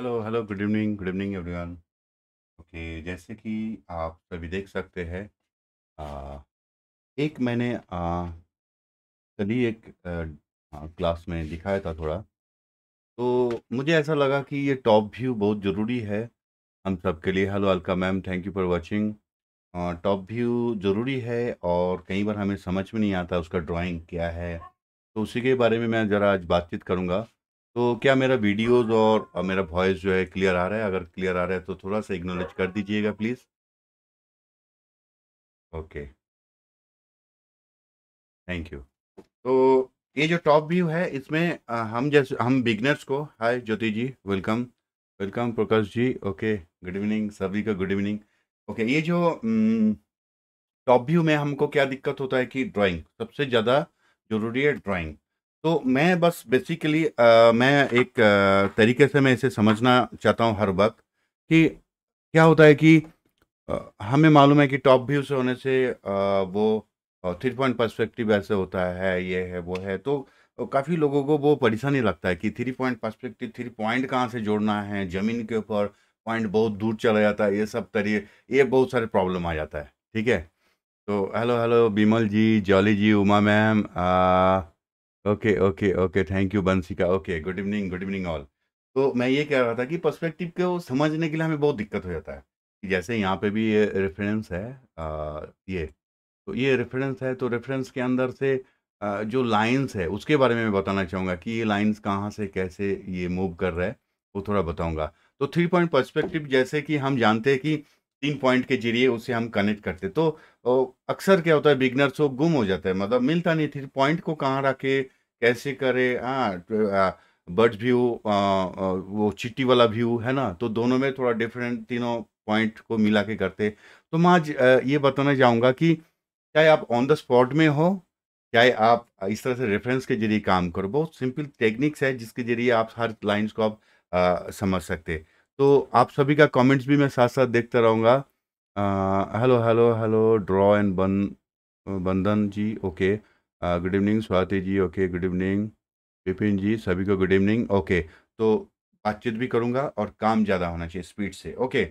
Hello hello good evening good evening everyone okay जैसे कि आप सभी देख सकते हैं एक मैंने आ, एक क्लास में दिखाया था थोड़ा तो मुझे ऐसा लगा कि ये टॉप व्यू बहुत ज़रूरी है हम सब के लिए hello Alka ma'am thank you for watching top view ज़रूरी है और कई बार हमें समझ में नहीं आता उसका ड्राइंग क्या है तो उसी के बारे में मैं ज़रा आज बातचीत करूँगा तो क्या मेरा वीडियोस और मेरा वॉइस जो है क्लियर आ रहा है अगर क्लियर आ रहा है तो थोड़ा सा इग्नोलेज कर दीजिएगा प्लीज़ ओके थैंक यू तो ये जो टॉप व्यू है इसमें हम जैसे हम बिगनर्स को hi Jyoti ji welcome welcome Prakash ji okay good evening सभी का गुड इवनिंग ओके ये जो टॉप व्यू में हमको क्या दिक्कत होता है कि ड्राइंग सबसे ज़्यादा ज़रूरी है ड्राइंग तो मैं बस बेसिकली मैं एक आ, तरीके से मैं इसे समझना चाहता हूँ हर वक्त कि क्या होता है कि आ, हमें मालूम है कि टॉप व्यू से होने से आ, वो थ्री पॉइंट पर्सपेक्टिव ऐसे होता है ये है वो है तो काफ़ी लोगों को वो परेशानी लगता है कि three point perspective three point कहाँ से जोड़ना है ज़मीन के ऊपर पॉइंट बहुत दूर चला जाता है ये सब तरी ये बहुत सारे प्रॉब्लम आ जाता है ठीक है तो hello hello Bimal ji Jolly ji Uma ma'am okay okay okay thank you Bansika okay good evening good evening all तो मैं ये कह रहा था कि पर्सपेक्टिव को समझने के लिए हमें बहुत दिक्कत हो जाता है जैसे यहाँ पे भी ये रेफरेंस है आ, ये तो ये रेफरेंस है तो रेफरेंस के अंदर से आ, जो लाइंस है उसके बारे में मैं बताना चाहूँगा कि ये लाइंस कहाँ से कैसे ये मूव कर रहा है वो थोड़ा बताऊँगा तो थ्री पॉइंट पर्सपेक्टिव जैसे कि हम जानते हैं कि तीन पॉइंट के जरिए उसे हम कनेक्ट करते तो अक्सर क्या होता है बिगनर्स वो गुम हो जाता है मतलब मिलता नहीं थ्री पॉइंट को कहाँ रखे कैसे करे हाँ बर्ड तो, व्यू वो चिट्टी वाला व्यू है ना तो दोनों में थोड़ा डिफरेंट तीनों पॉइंट को मिला के करते तो मैं आज ये बताना चाहूँगा कि चाहे आप ऑन द स्पॉट में हो चाहे आप इस तरह से रेफरेंस के जरिए काम करो बहुत सिंपल टेक्निक्स है जिसके जरिए आप हर लाइन्स को आप आ, समझ सकते तो आप सभी का कमेंट्स भी मैं साथ साथ देखता रहूँगा हेलो हेलो हेलो ड्रॉ एंड बन Bandhan ji okay good evening Swati ji okay good evening Vipin ji सभी को गुड इवनिंग ओके तो बातचीत भी करूँगा और काम ज़्यादा होना चाहिए स्पीड से ओके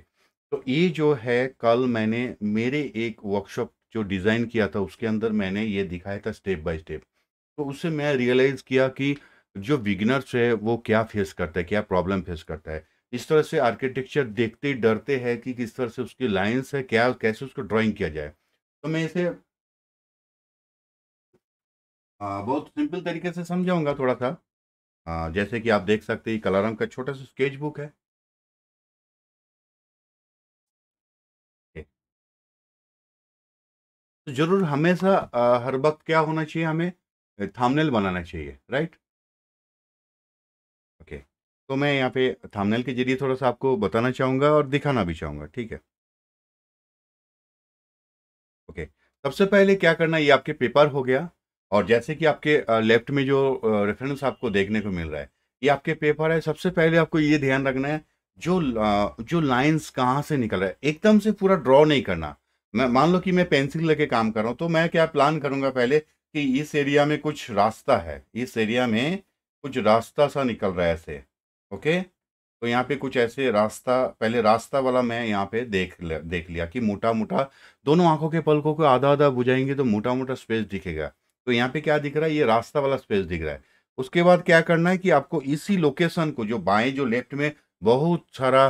तो ये जो है कल मैंने मेरे एक वर्कशॉप जो डिज़ाइन किया था उसके अंदर मैंने ये दिखाया था स्टेप बाय स्टेप तो उससे मैं रियलाइज़ किया कि जो विगनर्स है वो क्या फेस करता है क्या प्रॉब्लम फेस करता है इस तरह से आर्किटेक्चर देखते ही डरते हैं कि किस तरह से उसकी लाइंस है क्या कैसे उसको ड्राइंग किया जाए तो मैं इसे आ, बहुत सिंपल तरीके से समझाऊंगा थोड़ा सा जैसे कि आप देख सकते हैं कलाराम का छोटा सा स्केच बुक है तो जरूर हमेशा हर वक्त क्या होना चाहिए हमें थामनेल बनाना चाहिए राइट तो मैं यहाँ पे थामनेल के जरिए थोड़ा सा आपको बताना चाहूँगा और दिखाना भी चाहूँगा ठीक है ओके सबसे पहले क्या करना ये आपके पेपर हो गया और जैसे कि आपके लेफ्ट में जो रेफरेंस आपको देखने को मिल रहा है ये आपके पेपर है सबसे पहले आपको ये ध्यान रखना है जो जो लाइंस कहाँ से निकल रहा है एकदम से पूरा ड्रॉ नहीं करना मैं मान लो कि मैं पेंसिल लेके काम कर रहा हूँ तो मैं क्या प्लान करूँगा पहले कि इस एरिया में कुछ रास्ता है इस एरिया में कुछ रास्ता सा निकल रहा है ऐसे ओके तो यहाँ पे कुछ ऐसे रास्ता पहले रास्ता वाला मैं यहाँ पे देख लिया देख लिया कि मोटा मोटा दोनों आंखों के पलकों को आधा आधा बुझाएंगे तो मोटा मोटा स्पेस दिखेगा तो यहाँ पे क्या दिख रहा है ये रास्ता वाला स्पेस दिख रहा है उसके बाद क्या करना है कि आपको इसी लोकेशन को जो बाएं जो लेफ्ट में बहुत सारा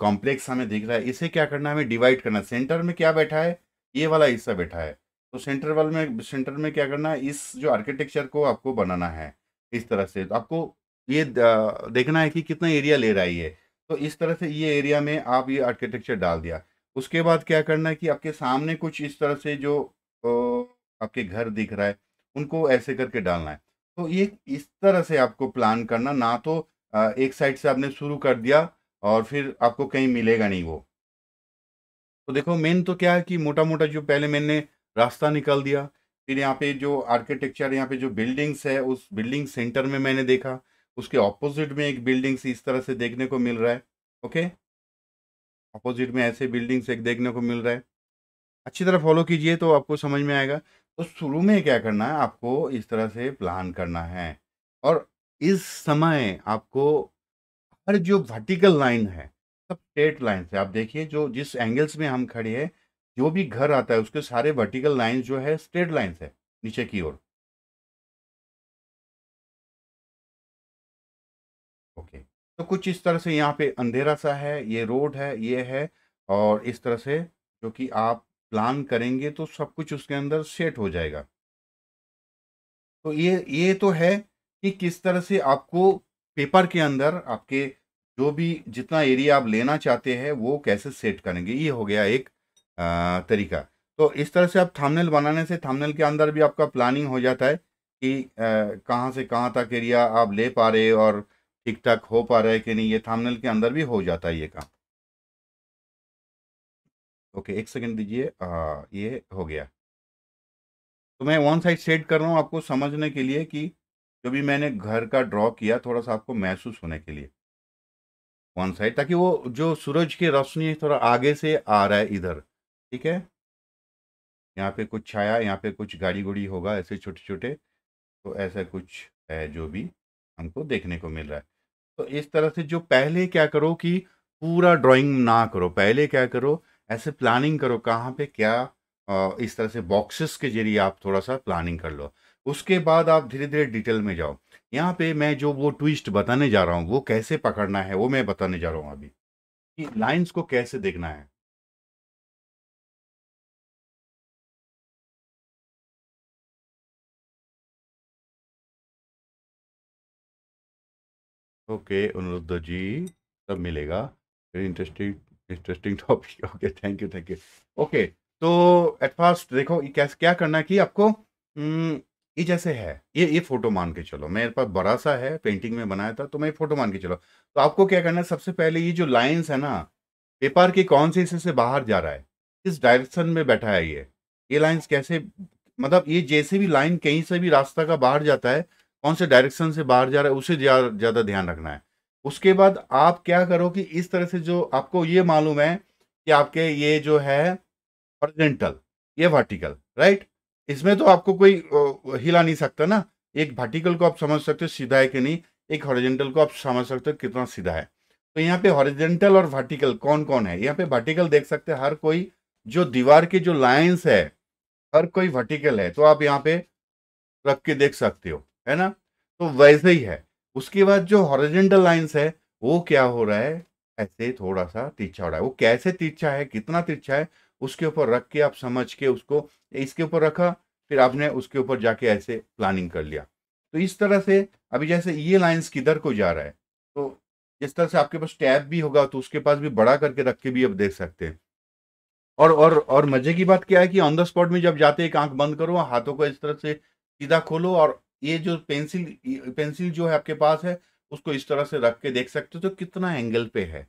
कॉम्प्लेक्स हमें दिख रहा है इसे क्या करना है हमें डिवाइड करना है सेंटर में क्या बैठा है ये वाला हिस्सा बैठा है तो सेंटर वाले में सेंटर में क्या करना है इस जो आर्किटेक्चर को आपको बनाना है इस तरह से तो आपको ये देखना है कि कितना एरिया ले रहा है ये तो इस तरह से ये एरिया में आप ये आर्किटेक्चर डाल दिया उसके बाद क्या करना है कि आपके सामने कुछ इस तरह से जो आपके घर दिख रहा है उनको ऐसे करके डालना है तो ये इस तरह से आपको प्लान करना ना तो एक साइड से आपने शुरू कर दिया और फिर आपको कहीं मिलेगा नहीं वो तो देखो मेन तो क्या है कि मोटा मोटा जो पहले मैंने रास्ता निकाल दिया फिर यहाँ पे जो आर्किटेक्चर यहाँ पे जो बिल्डिंग्स है उस बिल्डिंग सेंटर में मैंने देखा उसके ऑपोजिट में एक बिल्डिंग्स इस तरह से देखने को मिल रहा है ओके ऑपोजिट में ऐसे बिल्डिंग्स एक देखने को मिल रहा है अच्छी तरह फॉलो कीजिए तो आपको समझ में आएगा तो शुरू में क्या करना है आपको इस तरह से प्लान करना है और इस समय आपको हर जो वर्टिकल लाइन है सब स्ट्रेट लाइन है आप देखिए जो जिस एंगल्स में हम खड़े हैं जो भी घर आता है उसके सारे वर्टिकल लाइन जो है स्ट्रेट लाइन है नीचे की ओर तो कुछ इस तरह से यहाँ पे अंधेरा सा है ये रोड है ये है और इस तरह से जो कि आप प्लान करेंगे तो सब कुछ उसके अंदर सेट हो जाएगा तो ये ये तो है कि किस तरह से आपको पेपर के अंदर आपके जो भी जितना एरिया आप लेना चाहते हैं वो कैसे सेट करेंगे ये हो गया एक आ, तरीका तो इस तरह से आप थामनेल बनाने से थामनेल के अंदर भी आपका प्लानिंग हो जाता है कि कहाँ से कहाँ तक एरिया आप ले पा रहे और ठीक ठाक हो पा रहा है कि नहीं ये थामनल के अंदर भी हो जाता है ये काम ओके एक सेकंड दीजिए ये हो गया तो मैं वन साइड सेट कर रहा हूँ आपको समझने के लिए कि जो भी मैंने घर का ड्रॉ किया थोड़ा सा आपको महसूस होने के लिए वन साइड ताकि वो जो सूरज की रोशनी है थोड़ा आगे से आ रहा है इधर ठीक है यहाँ पे कुछ छाया यहाँ पे कुछ गाड़ी गुड़ी होगा ऐसे छोटे छोटे तो ऐसा कुछ है जो भी हमको देखने को मिल रहा है तो इस तरह से जो पहले क्या करो कि पूरा ड्राइंग ना करो पहले क्या करो ऐसे प्लानिंग करो कहाँ पे क्या इस तरह से बॉक्सेस के जरिए आप थोड़ा सा प्लानिंग कर लो उसके बाद आप धीरे धीरे डिटेल में जाओ यहाँ पे मैं जो वो ट्विस्ट बताने जा रहा हूँ वो कैसे पकड़ना है वो मैं बताने जा रहा हूँ अभी कि लाइंस को कैसे देखना है ओके अनुरुद्ध जी सब मिलेगा very interesting interesting topic okay thank you thank you okay तो एट फर्स्ट देखो ये कैसे क्या करना है कि आपको हम्म, ये जैसे है ये ये फोटो मान के चलो मेरे पास बड़ा सा है पेंटिंग में बनाया था तो मैं फोटो मान के चलो तो आपको क्या करना है सबसे पहले ये जो लाइंस है ना पेपर के कौन से हिस्से से बाहर जा रहा है किस डायरेक्शन में बैठा है ये ये लाइंस कैसे मतलब ये जैसे भी लाइन कहीं से भी रास्ता का बाहर जाता है कौन से डायरेक्शन से बाहर जा रहा है उसे ज़्यादा ध्यान रखना है उसके बाद आप क्या करो कि इस तरह से जो आपको ये मालूम है कि आपके ये जो है हॉरिजेंटल ये वर्टिकल राइट इसमें तो आपको कोई हिला नहीं सकता ना एक वर्टिकल को आप समझ सकते हो सीधा है कि नहीं एक हॉरिजेंटल को आप समझ सकते हो कितना सीधा है तो यहाँ पे हॉरिजेंटल और वर्टिकल कौन कौन है यहाँ पे वर्टिकल देख सकते हैं हर कोई जो दीवार के जो लाइंस है हर कोई वर्टिकल है तो आप यहाँ पे रख के देख सकते हो है ना तो वैसे ही है उसके बाद जो हॉरिजेंटल लाइंस है वो क्या हो रहा है ऐसे थोड़ा सा तिरछा हो रहा है वो कैसे तिरछा है कितना तिरछा है उसके ऊपर रख के आप समझ के उसको इसके ऊपर रखा फिर आपने उसके ऊपर जाके ऐसे प्लानिंग कर लिया तो इस तरह से अभी जैसे ये लाइंस किधर को जा रहा है तो जिस तरह से आपके पास टैब भी होगा तो उसके पास भी बड़ा करके रख के भी आप देख सकते हैं और और और मजे की बात क्या है कि ऑन द स्पॉट में जब जाते एक आंख बंद करो हाथों को इस तरह से सीधा खोलो और ये जो पेंसिल पेंसिल जो है आपके पास है उसको इस तरह से रख के देख सकते हो तो कितना एंगल पे है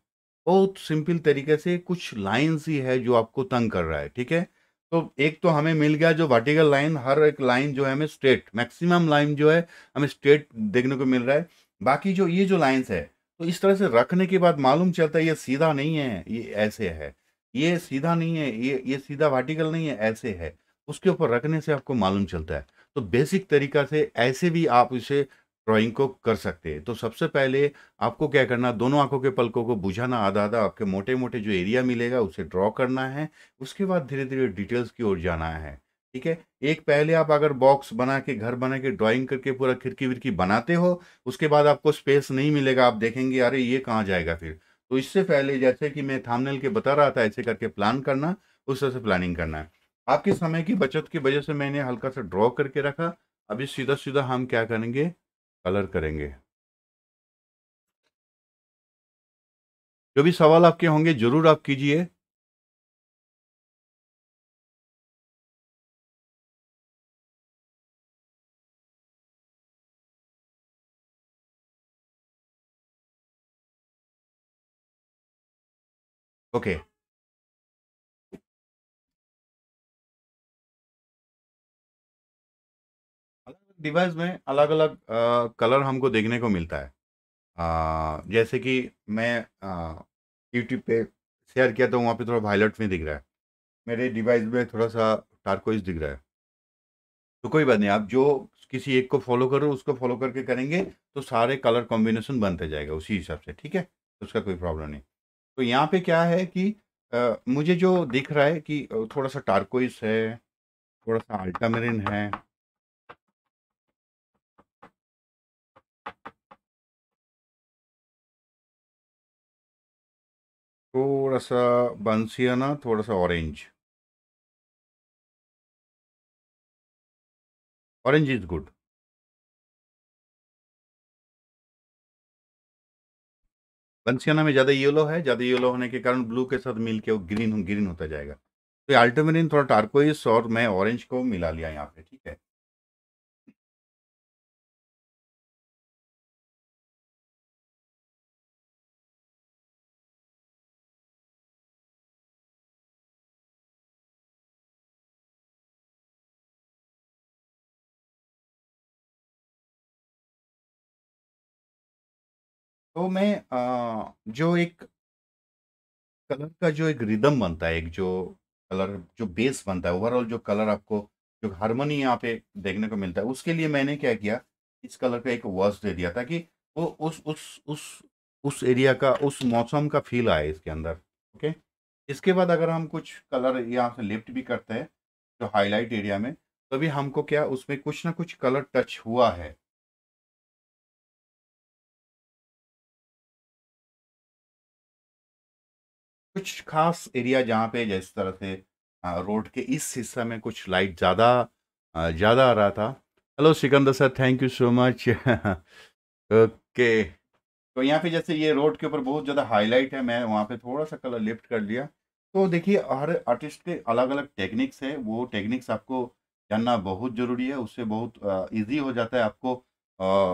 बहुत सिंपल तरीके से कुछ लाइन्स ही है जो आपको तंग कर रहा है ठीक है तो एक तो हमें मिल गया जो वर्टिकल लाइन हर एक लाइन जो है हमें स्ट्रेट मैक्सिमम लाइन जो है हमें स्ट्रेट देखने को मिल रहा है बाकी जो ये जो लाइन्स है तो इस तरह से रखने के बाद मालूम चलता है ये सीधा नहीं है ये ऐसे है ये सीधा नहीं है ये ये सीधा वर्टिकल नहीं है ऐसे है उसके ऊपर रखने से आपको मालूम चलता है तो बेसिक तरीका से ऐसे भी आप इसे ड्राइंग को कर सकते हैं तो सबसे पहले आपको क्या करना दोनों आंखों के पलकों को बुझाना आधा आधा आपके मोटे मोटे जो एरिया मिलेगा उसे ड्रॉ करना है उसके बाद धीरे धीरे डिटेल्स की ओर जाना है ठीक है एक पहले आप अगर बॉक्स बना के घर बना के ड्राइंग करके पूरा खिड़की विरकी बनाते हो उसके बाद आपको स्पेस नहीं मिलेगा आप देखेंगे अरे ये कहाँ जाएगा फिर तो इससे पहले जैसे कि मैं थामनेल के बता रहा था ऐसे करके प्लान करना उस तरह से प्लानिंग करना है आपके समय की बचत की वजह से मैंने हल्का सा ड्रॉ करके रखा अभी सीधा सीधा हम क्या करेंगे कलर करेंगे जो भी सवाल आपके होंगे जरूर आप कीजिए ओके okay. डिवाइस में अलग अलग कलर हमको देखने को मिलता है आ, जैसे कि मैं यूट्यूब पे शेयर किया तो वहाँ पे थोड़ा वायलट में दिख रहा है मेरे डिवाइस में थोड़ा सा टारकोइज दिख रहा है तो कोई बात नहीं आप जो किसी एक को फॉलो करो उसको फॉलो करके करेंगे तो सारे कलर कॉम्बिनेशन बनते जाएगा उसी हिसाब से ठीक है उसका कोई प्रॉब्लम नहीं तो यहाँ पे क्या है कि आ, मुझे जो दिख रहा है कि थोड़ा सा टारकोइस है थोड़ा सा अल्टामरिन है थोड़ा सा बंसियाना थोड़ा सा orange orange is good burnt sienna में ज़्यादा येलो है ज़्यादा येलो होने के कारण ब्लू के साथ मिलके वो ग्रीन ग्रीन होता जाएगा तो अल्टरमेरिन थोड़ा टार्कोइस और मैं ऑरेंज को मिला लिया यहाँ पे ठीक है तो मैं आ, जो एक कलर का जो एक रिदम बनता है एक जो कलर जो बेस बनता है ओवरऑल जो कलर आपको जो हारमोनी यहाँ पे देखने को मिलता है उसके लिए मैंने क्या किया इस कलर का एक वर्स दे दिया ताकि वो उस उस उस उस एरिया का उस मौसम का फील आए इसके अंदर ओके इसके बाद अगर हम कुछ कलर यहाँ से लिफ्ट भी करते हैं जो हाईलाइट एरिया में तो हमको क्या उसमें कुछ ना कुछ कलर टच हुआ है कुछ खास एरिया जहाँ पे जिस तरह से रोड के इस हिस्सा में कुछ लाइट ज़्यादा ज़्यादा आ रहा था hello Sikandar sir thank you so much okay तो यहाँ पे जैसे ये रोड के ऊपर बहुत ज़्यादा हाईलाइट है मैं वहाँ पे थोड़ा सा कलर लिफ्ट कर लिया तो देखिए हर आर्टिस्ट के अलग अलग टेक्निक्स है वो टेक्निक्स आपको जानना बहुत ज़रूरी है उससे बहुत ईजी हो जाता है आपको आ,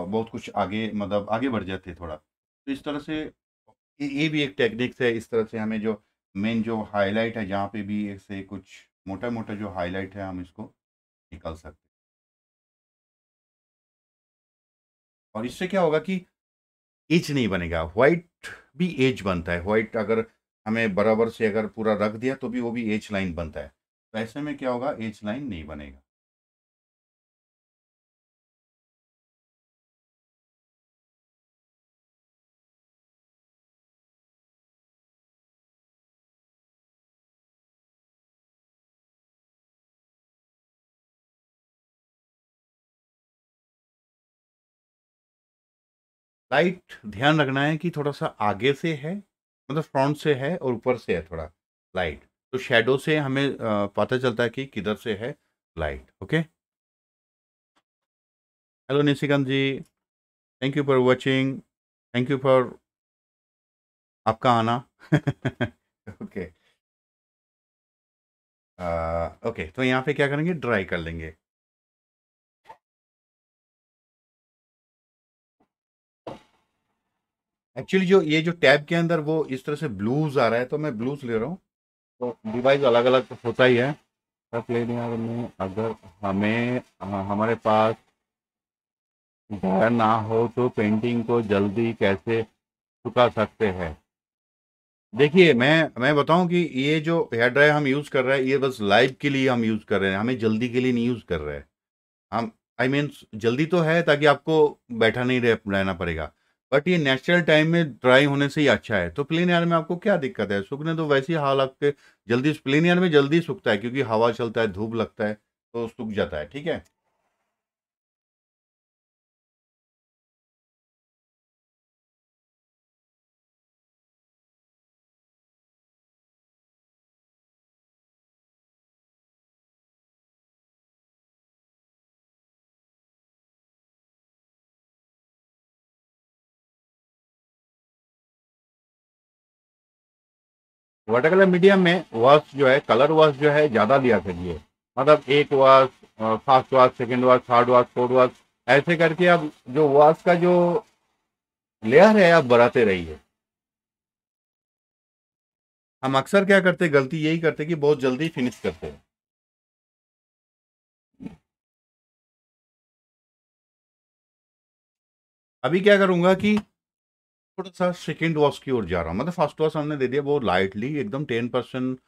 बहुत कुछ आगे मतलब आगे बढ़ जाते थोड़ा तो इस तरह से ये भी एक टेक्निक्स है इस तरह से हमें जो मेन जो हाईलाइट है जहाँ पे भी एक से कुछ मोटा मोटा जो हाईलाइट है हम इसको निकाल सकते हैं और इससे क्या होगा कि एज नहीं बनेगा व्हाइट भी एज बनता है वाइट अगर हमें बराबर से अगर पूरा रख दिया तो भी वो भी एज लाइन बनता है तो ऐसे में क्या होगा एज लाइन नहीं बनेगा लाइट ध्यान रखना है कि थोड़ा सा आगे से है मतलब फ्रंट से है और ऊपर से है थोड़ा लाइट तो शेडो से हमें पता चलता है कि किधर से है light okay hello Nishikant ji thank you for watching thank you for आपका आना ओके ओके तो यहाँ पे क्या करेंगे ड्राई कर लेंगे एक्चुअली जो ये जो टैब के अंदर वो इस तरह से ब्लूज आ रहा है तो मैं ब्लूज ले रहा हूँ तो डिवाइस अलग अलग तो होता ही है में अगर हमें हमारे पास घर ना हो तो पेंटिंग को जल्दी कैसे सुखा सकते हैं देखिए मैं मैं बताऊं कि ये जो हेयर ड्राइव हम यूज़ कर रहे हैं ये बस लाइव के लिए हम यूज़ कर रहे हैं हमें जल्दी के लिए नहीं यूज़ कर रहे हैं हम आई I मीन mean, जल्दी तो है ताकि आपको बैठा नहीं रह रहना पड़ेगा बट ये नेचुरल टाइम में ड्राई होने से ही अच्छा है तो प्लेन एयर में आपको क्या दिक्कत है सूखने तो वैसे ही हाल आपके जल्दी प्लेन एयर में जल्दी सूखता है क्योंकि हवा चलता है धूप लगता है तो सूख जाता है ठीक है वाटर कलर मीडियम में वॉश जो है कलर वॉश जो है ज़्यादा लिया करिए मतलब एक wash first wash second wash third wash fourth wash ऐसे करके आप जो वॉश का जो लेयर है आप बढ़ाते रहिए हम अक्सर क्या करते गलती यही करते कि बहुत जल्दी फिनिश करते हैं अभी क्या करूंगा कि थोड़ा सा सेकेंड वॉश की ओर जा रहा हूँ मतलब फर्स्ट वॉश हमने दे दिया वो लाइटली एकदम टेन परसेंट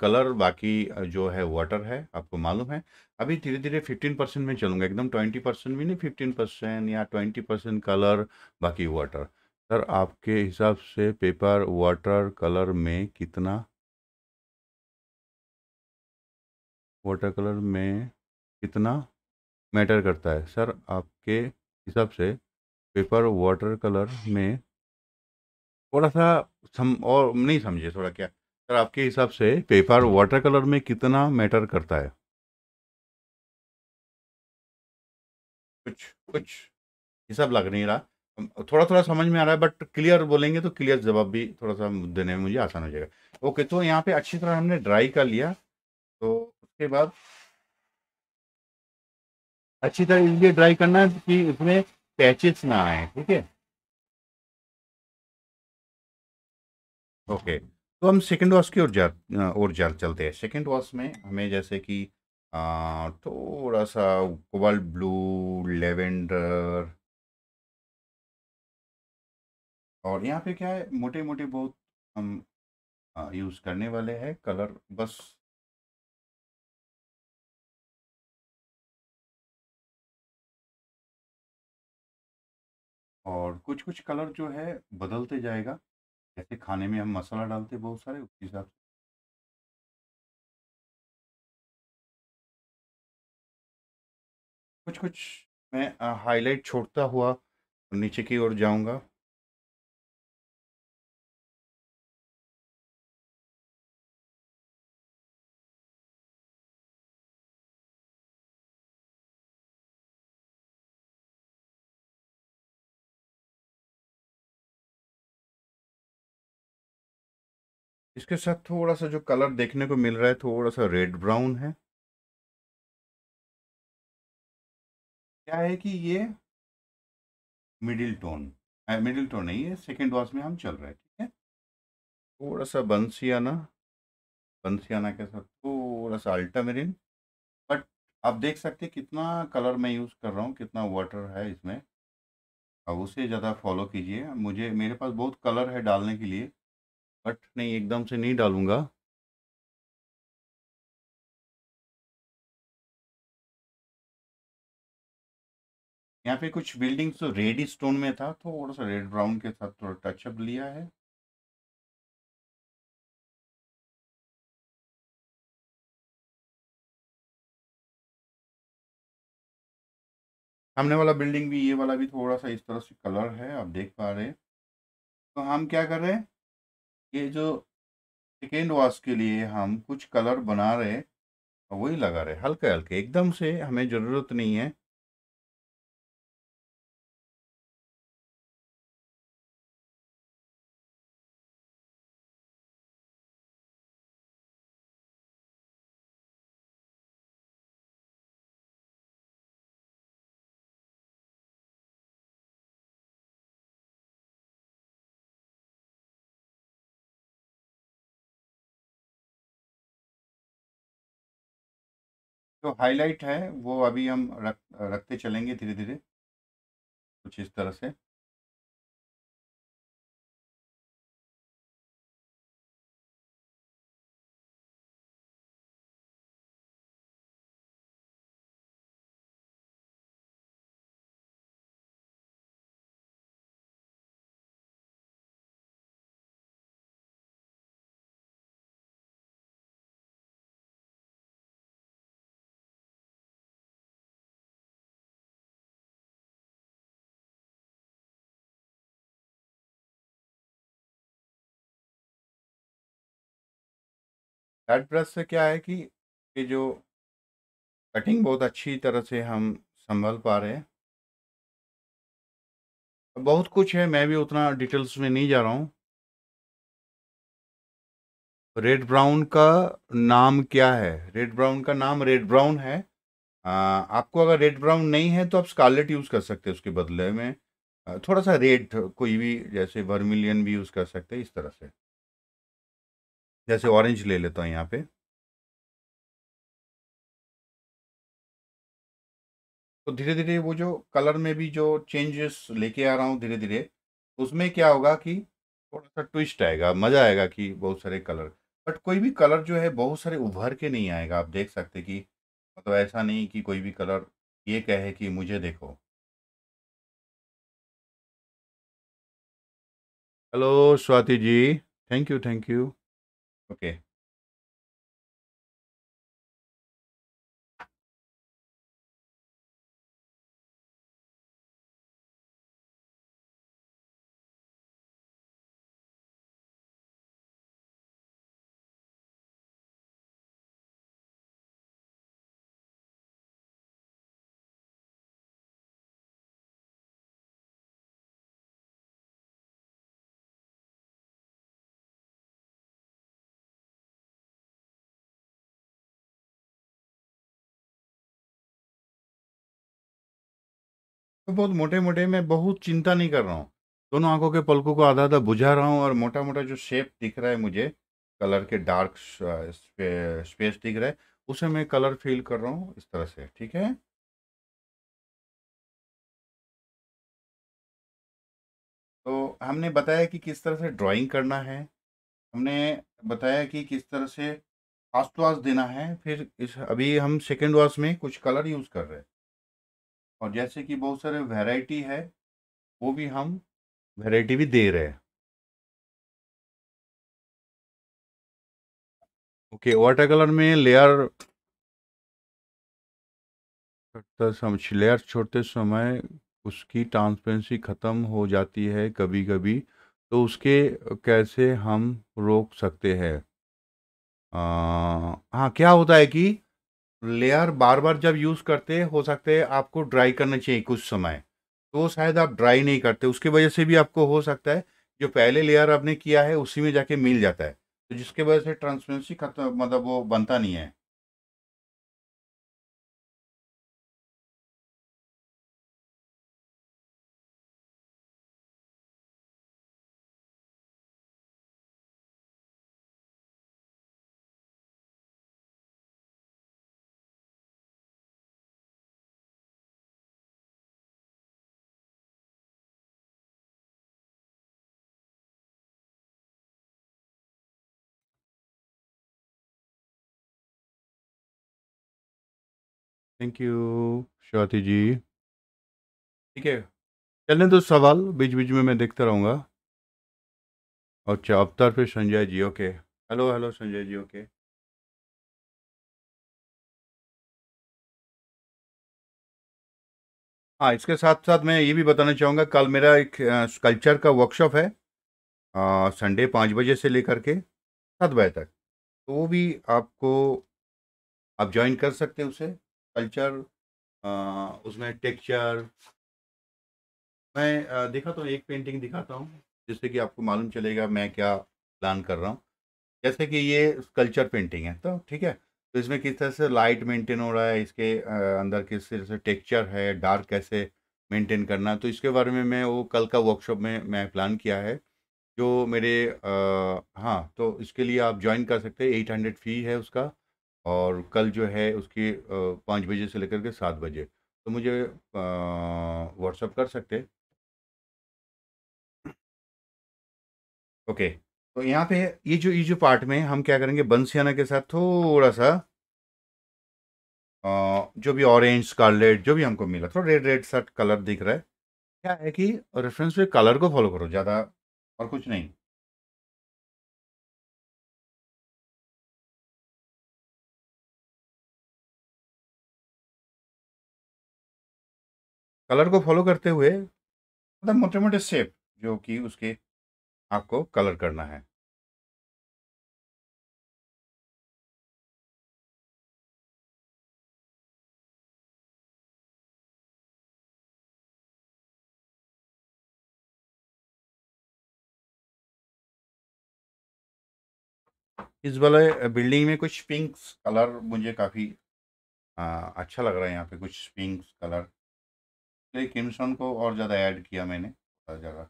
कलर बाकी जो है वाटर है आपको मालूम है अभी धीरे धीरे फिफ्टीन परसेंट में चलूँगा एकदम ट्वेंटी परसेंट भी नहीं फिफ्टीन परसेंट या ट्वेंटी परसेंट कलर बाकी वाटर सर आपके हिसाब से पेपर वाटर कलर में कितना वाटर कलर में कितना मैटर करता है सर आपके हिसाब से पेपर वाटर कलर में थोड़ा सा सम और नहीं समझे थोड़ा क्या सर आपके हिसाब से पेपर वाटर कलर में कितना मैटर करता है कुछ कुछ हिसाब लग नहीं रहा थोड़ा थोड़ा समझ में आ रहा है बट क्लियर बोलेंगे तो क्लियर जवाब भी थोड़ा सा देने में मुझे आसान हो जाएगा ओके तो यहाँ पे अच्छी तरह हमने ड्राई कर लिया तो उसके बाद अच्छी तरह इसलिए ड्राई करना है कि इसमें पैचेस ना आए ठीक है ओके तो हम सेकेंड वॉश की ओर जा और जा चलते हैं सेकेंड वॉश में हमें जैसे कि थोड़ा सा कोबाल्ट ब्लू लेवेंडर और यहाँ पे क्या है मोटे मोटे बहुत हम यूज़ करने वाले हैं कलर बस और कुछ कुछ कलर जो है बदलते जाएगा जैसे खाने में हम मसाला डालते बहुत सारे उस हिसाब से कुछ कुछ मैं हाईलाइट छोड़ता हुआ नीचे की ओर जाऊंगा इसके साथ थोड़ा सा जो कलर देखने को मिल रहा है थोड़ा सा रेड ब्राउन है क्या है कि ये मिडिल टोन मिडिल टोन नहीं है सेकेंड वॉश में हम चल रहे हैं ठीक है थोड़ा सा बंसियाना बंसियाना के साथ थोड़ा सा अल्टा मेरिन बट आप देख सकते हैं कितना कलर मैं यूज़ कर रहा हूँ कितना वाटर है इसमें अब उसे ज़्यादा फॉलो कीजिए मुझे मेरे पास बहुत कलर है डालने के लिए बट नहीं एकदम से नहीं डालूंगा यहाँ पे कुछ बिल्डिंग्स तो रेड स्टोन में था तो थोड़ा सा रेड ब्राउन के साथ थोड़ा टचअप लिया है सामने वाला बिल्डिंग भी ये वाला भी थोड़ा सा इस तरह से कलर है आप देख पा रहे हैं तो हम क्या कर रहे हैं ये जो सेकेंड वॉश के लिए हम कुछ कलर बना रहे वही लगा रहे हल्के हल्के एकदम से हमें ज़रूरत नहीं है जो हाईलाइट है वो अभी हम रख रखते चलेंगे धीरे धीरे कुछ इस तरह से कट ब्रश से क्या है कि ये जो कटिंग बहुत अच्छी तरह से हम संभल पा रहे हैं बहुत कुछ है मैं भी उतना डिटेल्स में नहीं जा रहा हूँ रेड ब्राउन का नाम क्या है रेड ब्राउन का नाम रेड ब्राउन है आ, आपको अगर रेड ब्राउन नहीं है तो आप स्कारलेट यूज़ कर सकते हैं उसके बदले में थोड़ा सा रेड कोई भी जैसे वर्मिलियन भी यूज़ कर सकते हैं इस तरह से जैसे ऑरेंज ले लेता हूँ यहाँ पे तो धीरे धीरे वो जो कलर में भी जो चेंजेस लेके आ रहा हूँ धीरे धीरे उसमें क्या होगा कि थोड़ा सा ट्विस्ट आएगा मज़ा आएगा कि बहुत सारे कलर बट कोई भी कलर जो है बहुत सारे उभर के नहीं आएगा आप देख सकते कि मतलब तो ऐसा नहीं कि कोई भी कलर ये कहे कि मुझे देखो hello Swati ji thank you thank you Okay बहुत मोटे मोटे मैं बहुत चिंता नहीं कर रहा हूँ दोनों आंखों के पलकों को आधा आधा बुझा रहा हूँ और मोटा मोटा जो शेप दिख रहा है मुझे कलर के डार्क स्पेस दिख रहा है उसे मैं कलर फील कर रहा हूँ इस तरह से ठीक है तो हमने बताया कि किस तरह से ड्राइंग करना है हमने बताया कि किस तरह से फास्ट वाश देना है फिर इस अभी हम सेकेंड वॉश में कुछ कलर यूज़ कर रहे हैं और जैसे कि बहुत सारे वैरायटी है वो भी हम वैरायटी भी दे रहे हैं ओके वाटर कलर में लेयर समझ लेयर छोड़ते समय उसकी ट्रांसपेरेंसी ख़त्म हो जाती है कभी कभी तो उसके कैसे हम रोक सकते हैं हाँ क्या होता है कि लेयर बार बार जब यूज़ करते हो सकते है आपको ड्राई करना चाहिए कुछ समय तो शायद आप ड्राई नहीं करते उसकी वजह से भी आपको हो सकता है जो पहले लेयर आपने किया है उसी में जाके मिल जाता है तो जिसके वजह से ट्रांसपेरेंसी खत्म मतलब वो बनता नहीं है थैंक यू स्वाति जी ठीक है चलें तो सवाल बीच बीच में मैं देखता रहूँगा अच्छा अवतार फिर Sanjay ji okay hello hello Sanjay ji okay हाँ इसके साथ साथ मैं ये भी बताना चाहूँगा कल मेरा एक कल्चर का वर्कशॉप है संडे पाँच बजे से लेकर के सात बजे तक तो वो भी आपको आप ज्वाइन कर सकते हैं उसे कल्चर उसमें टेक्चर मैं देखा तो एक पेंटिंग दिखाता हूँ जिससे कि आपको मालूम चलेगा मैं क्या प्लान कर रहा हूँ जैसे कि ये कल्चर पेंटिंग है तो ठीक है तो इसमें किस तरह से लाइट मेंटेन हो रहा है इसके अंदर किस तरह से टेक्चर है डार्क कैसे मेंटेन करना तो इसके बारे में मैं वो कल का वर्कशॉप में मैं प्लान किया है जो मेरे आ, हाँ तो इसके लिए आप ज्वाइन कर सकते हैं एट हंड्रेड फ़ी है उसका और कल जो है उसकी पाँच बजे से लेकर के सात बजे तो मुझे व्हाट्सअप कर सकते ओके तो यहाँ पे ये जो ये जो पार्ट में हम क्या करेंगे बंसियाना के साथ थोड़ा सा जो भी ऑरेंज स्कारलेट जो भी हमको मिला थोड़ा रेड रेड सा कलर दिख रहा है क्या है कि रेफरेंस पे कलर को फॉलो करो ज़्यादा और कुछ नहीं कलर को फॉलो करते हुए मतलब मोटे मोटे शेप जो कि उसके आपको कलर करना है इस वाले बिल्डिंग में कुछ पिंक्स कलर मुझे काफ़ी अच्छा लग रहा है यहाँ पे कुछ पिंक्स कलर लिए तो किमसन को और ज़्यादा ऐड किया मैंने थोड़ा जगह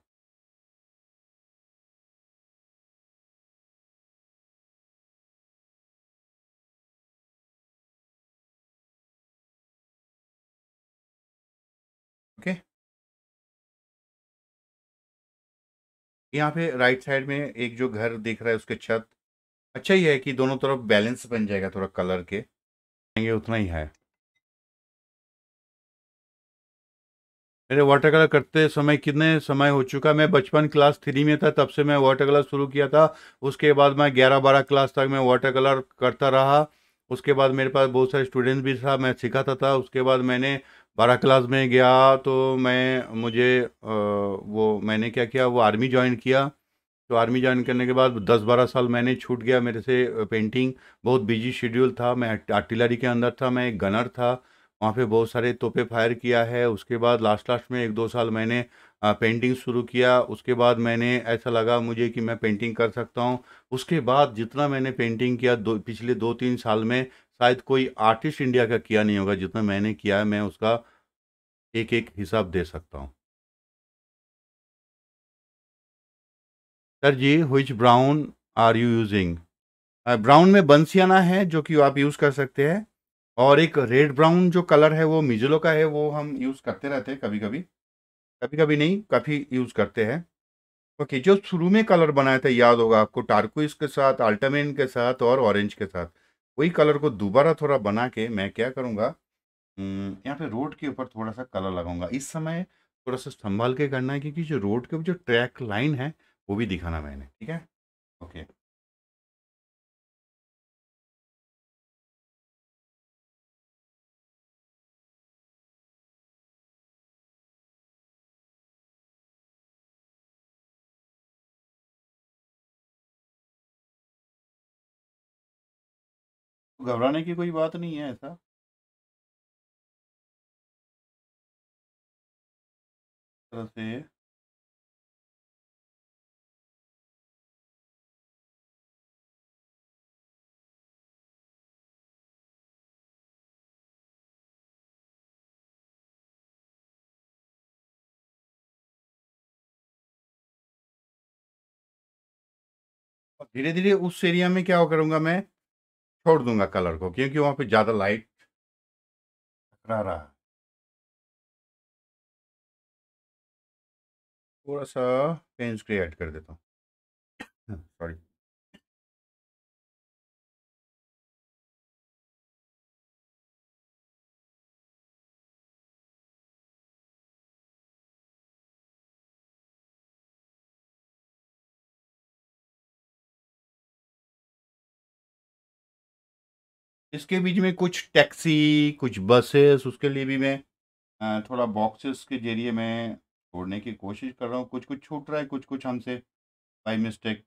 ओके यहाँ पे राइट साइड में एक जो घर दिख रहा है उसके छत अच्छा ही है कि दोनों तरफ बैलेंस बन जाएगा थोड़ा कलर के ये उतना ही है मेरे वाटर कलर करते समय कितने समय हो चुका मैं बचपन क्लास थ्री में था तब से मैं वाटर कलर शुरू किया था उसके बाद मैं ग्यारह बारह क्लास तक मैं वाटर कलर करता रहा उसके बाद मेरे पास बहुत सारे स्टूडेंट्स भी था मैं सिखाता था उसके बाद मैंने बारह क्लास में गया तो मैं मुझे वो मैंने क्या किया वो आर्मी ज्वाइन किया तो आर्मी ज्वाइन करने के बाद दस बारह साल मैंने छूट गया मेरे से पेंटिंग बहुत बिजी शेड्यूल था मैं आर्टिलरी के अंदर था मैं एक गनर था वहाँ पे बहुत सारे तोपे फायर किया है उसके बाद लास्ट लास्ट में एक दो साल मैंने पेंटिंग शुरू किया उसके बाद मैंने ऐसा लगा मुझे कि मैं पेंटिंग कर सकता हूँ उसके बाद जितना मैंने पेंटिंग किया दो पिछले दो तीन साल में शायद कोई आर्टिस्ट इंडिया का किया नहीं होगा जितना मैंने किया है मैं उसका एक एक हिसाब दे सकता हूँ sir ji which brown are you using brown में बंसियाना है जो कि आप यूज़ कर सकते हैं और एक रेड ब्राउन जो कलर है वो मिजलो का है वो हम यूज़ करते रहते हैं कभी कभी कभी कभी नहीं काफ़ी यूज़ करते हैं ओके जो शुरू में कलर बनाया था याद होगा आपको टारकोइस के साथ अल्टामेन के साथ और ऑरेंज के साथ वही कलर को दोबारा थोड़ा बना के मैं क्या करूँगा यहाँ पे रोड के ऊपर थोड़ा सा कलर लगाऊंगा इस समय थोड़ा सा संभाल के करना है क्योंकि जो रोड के जो ट्रैक लाइन है वो भी दिखाना मैंने ठीक है ओके घबराने की कोई बात नहीं है ऐसा से धीरे धीरे उस एरिया में क्या करूंगा मैं छोड़ दूंगा कलर को क्योंकि वहाँ पे ज़्यादा लाइट टकरा रहा है थोड़ा सा पेंस क्रिएट कर देता हूँ सॉरी इसके बीच में कुछ टैक्सी कुछ बसेस उसके लिए भी मैं थोड़ा बॉक्सेस के जरिए मैं छोड़ने की कोशिश कर रहा हूँ कुछ कुछ छूट रहा है कुछ कुछ हमसे बाई मिस्टेक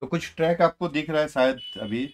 तो कुछ ट्रैक आपको दिख रहा है शायद अभी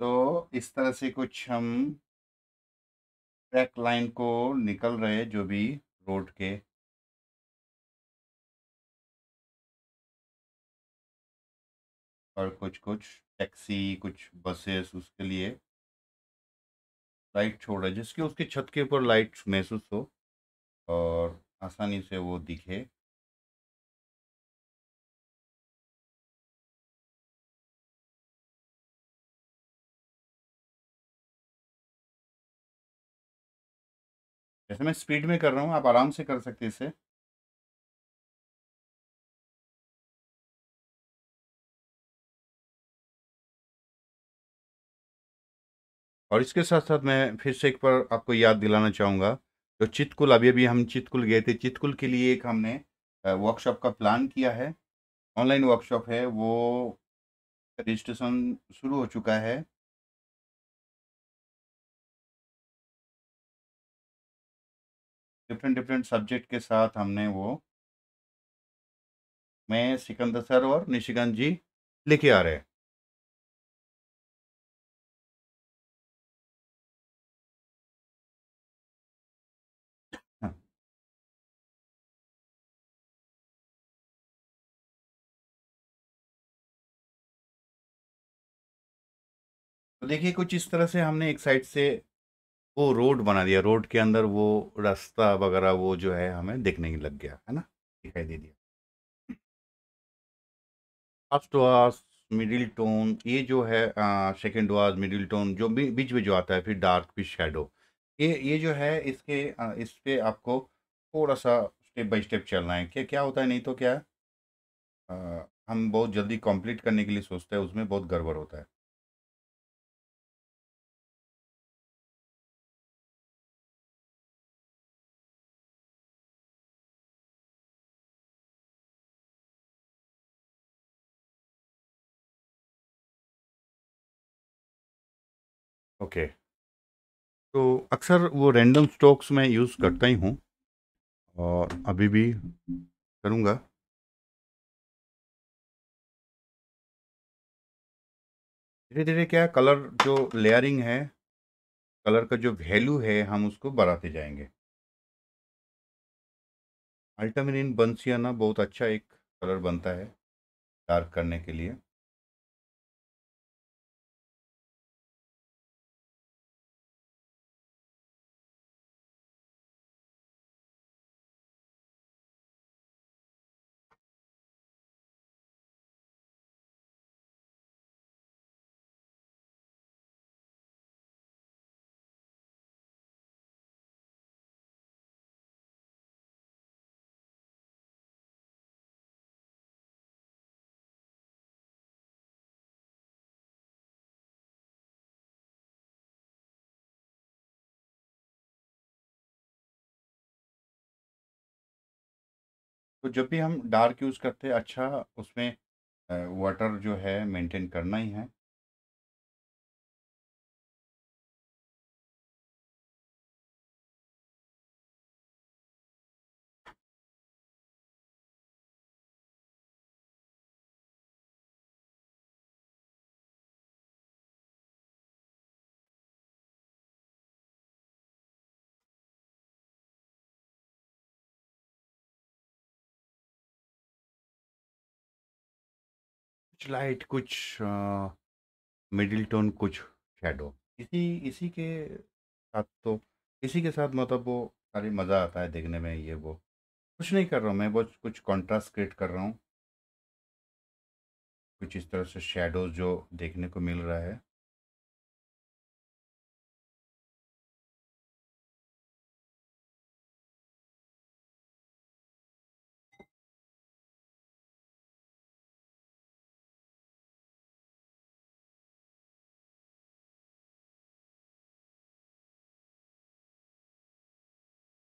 तो इस तरह से कुछ हम ट्रैक लाइन को निकल रहे जो भी रोड के और कुछ कुछ टैक्सी कुछ बसेस उसके लिए लाइट छोड़ रहे जिसके उसके छत के ऊपर लाइट महसूस हो और आसानी से वो दिखे जैसे मैं स्पीड में कर रहा हूँ आप आराम से कर सकते इसे और इसके साथ साथ मैं फिर से एक बार आपको याद दिलाना चाहूँगा तो चितकुल अभी अभी हम चितकुल गए थे चितकुल के लिए एक हमने वर्कशॉप का प्लान किया है ऑनलाइन वर्कशॉप है वो रजिस्ट्रेशन शुरू हो चुका है डिफरेंट डिफरेंट सब्जेक्ट के साथ हमने वो मैं सिकंदर सर और निशिकांत जी लिखे आ रहे हैं हाँ। तो देखिए कुछ इस तरह से हमने एक साइड से वो रोड बना दिया रोड के अंदर वो रास्ता वगैरह वो जो है हमें ही लग गया है ना दिखाई दे दिया फर्स्ट वाज मिडिल टोन ये जो है सेकेंड वाज मिडिल टोन जो भी बीच में जो आता है फिर डार्क फिर शेडो ये ये जो है इसके इस पर आपको थोड़ा सा स्टेप बाय स्टेप चलना है क्या क्या होता है नहीं तो क्या आ, हम बहुत जल्दी कंप्लीट करने के लिए सोचते हैं उसमें बहुत गड़बड़ होता है ओके तो अक्सर वो रैंडम स्टॉक्स मैं यूज़ करता ही हूँ और अभी भी करूँगा धीरे धीरे क्या कलर जो लेयरिंग है कलर का जो वैल्यू है हम उसको बढ़ाते जाएंगे अल्टामिन बंसियाना बहुत अच्छा एक कलर बनता है डार्क करने के लिए तो जब भी हम डार्क यूज़ करते हैं अच्छा उसमें वाटर जो है मेंटेन करना ही है लाइट कुछ मिडिल टोन कुछ शेडो इसी इसी के साथ तो इसी के साथ मतलब वो सारी मज़ा आता है देखने में ये वो कुछ नहीं कर रहा हूँ मैं बस कुछ कंट्रास्ट क्रिएट कर रहा हूँ कुछ इस तरह से शेडोज जो देखने को मिल रहा है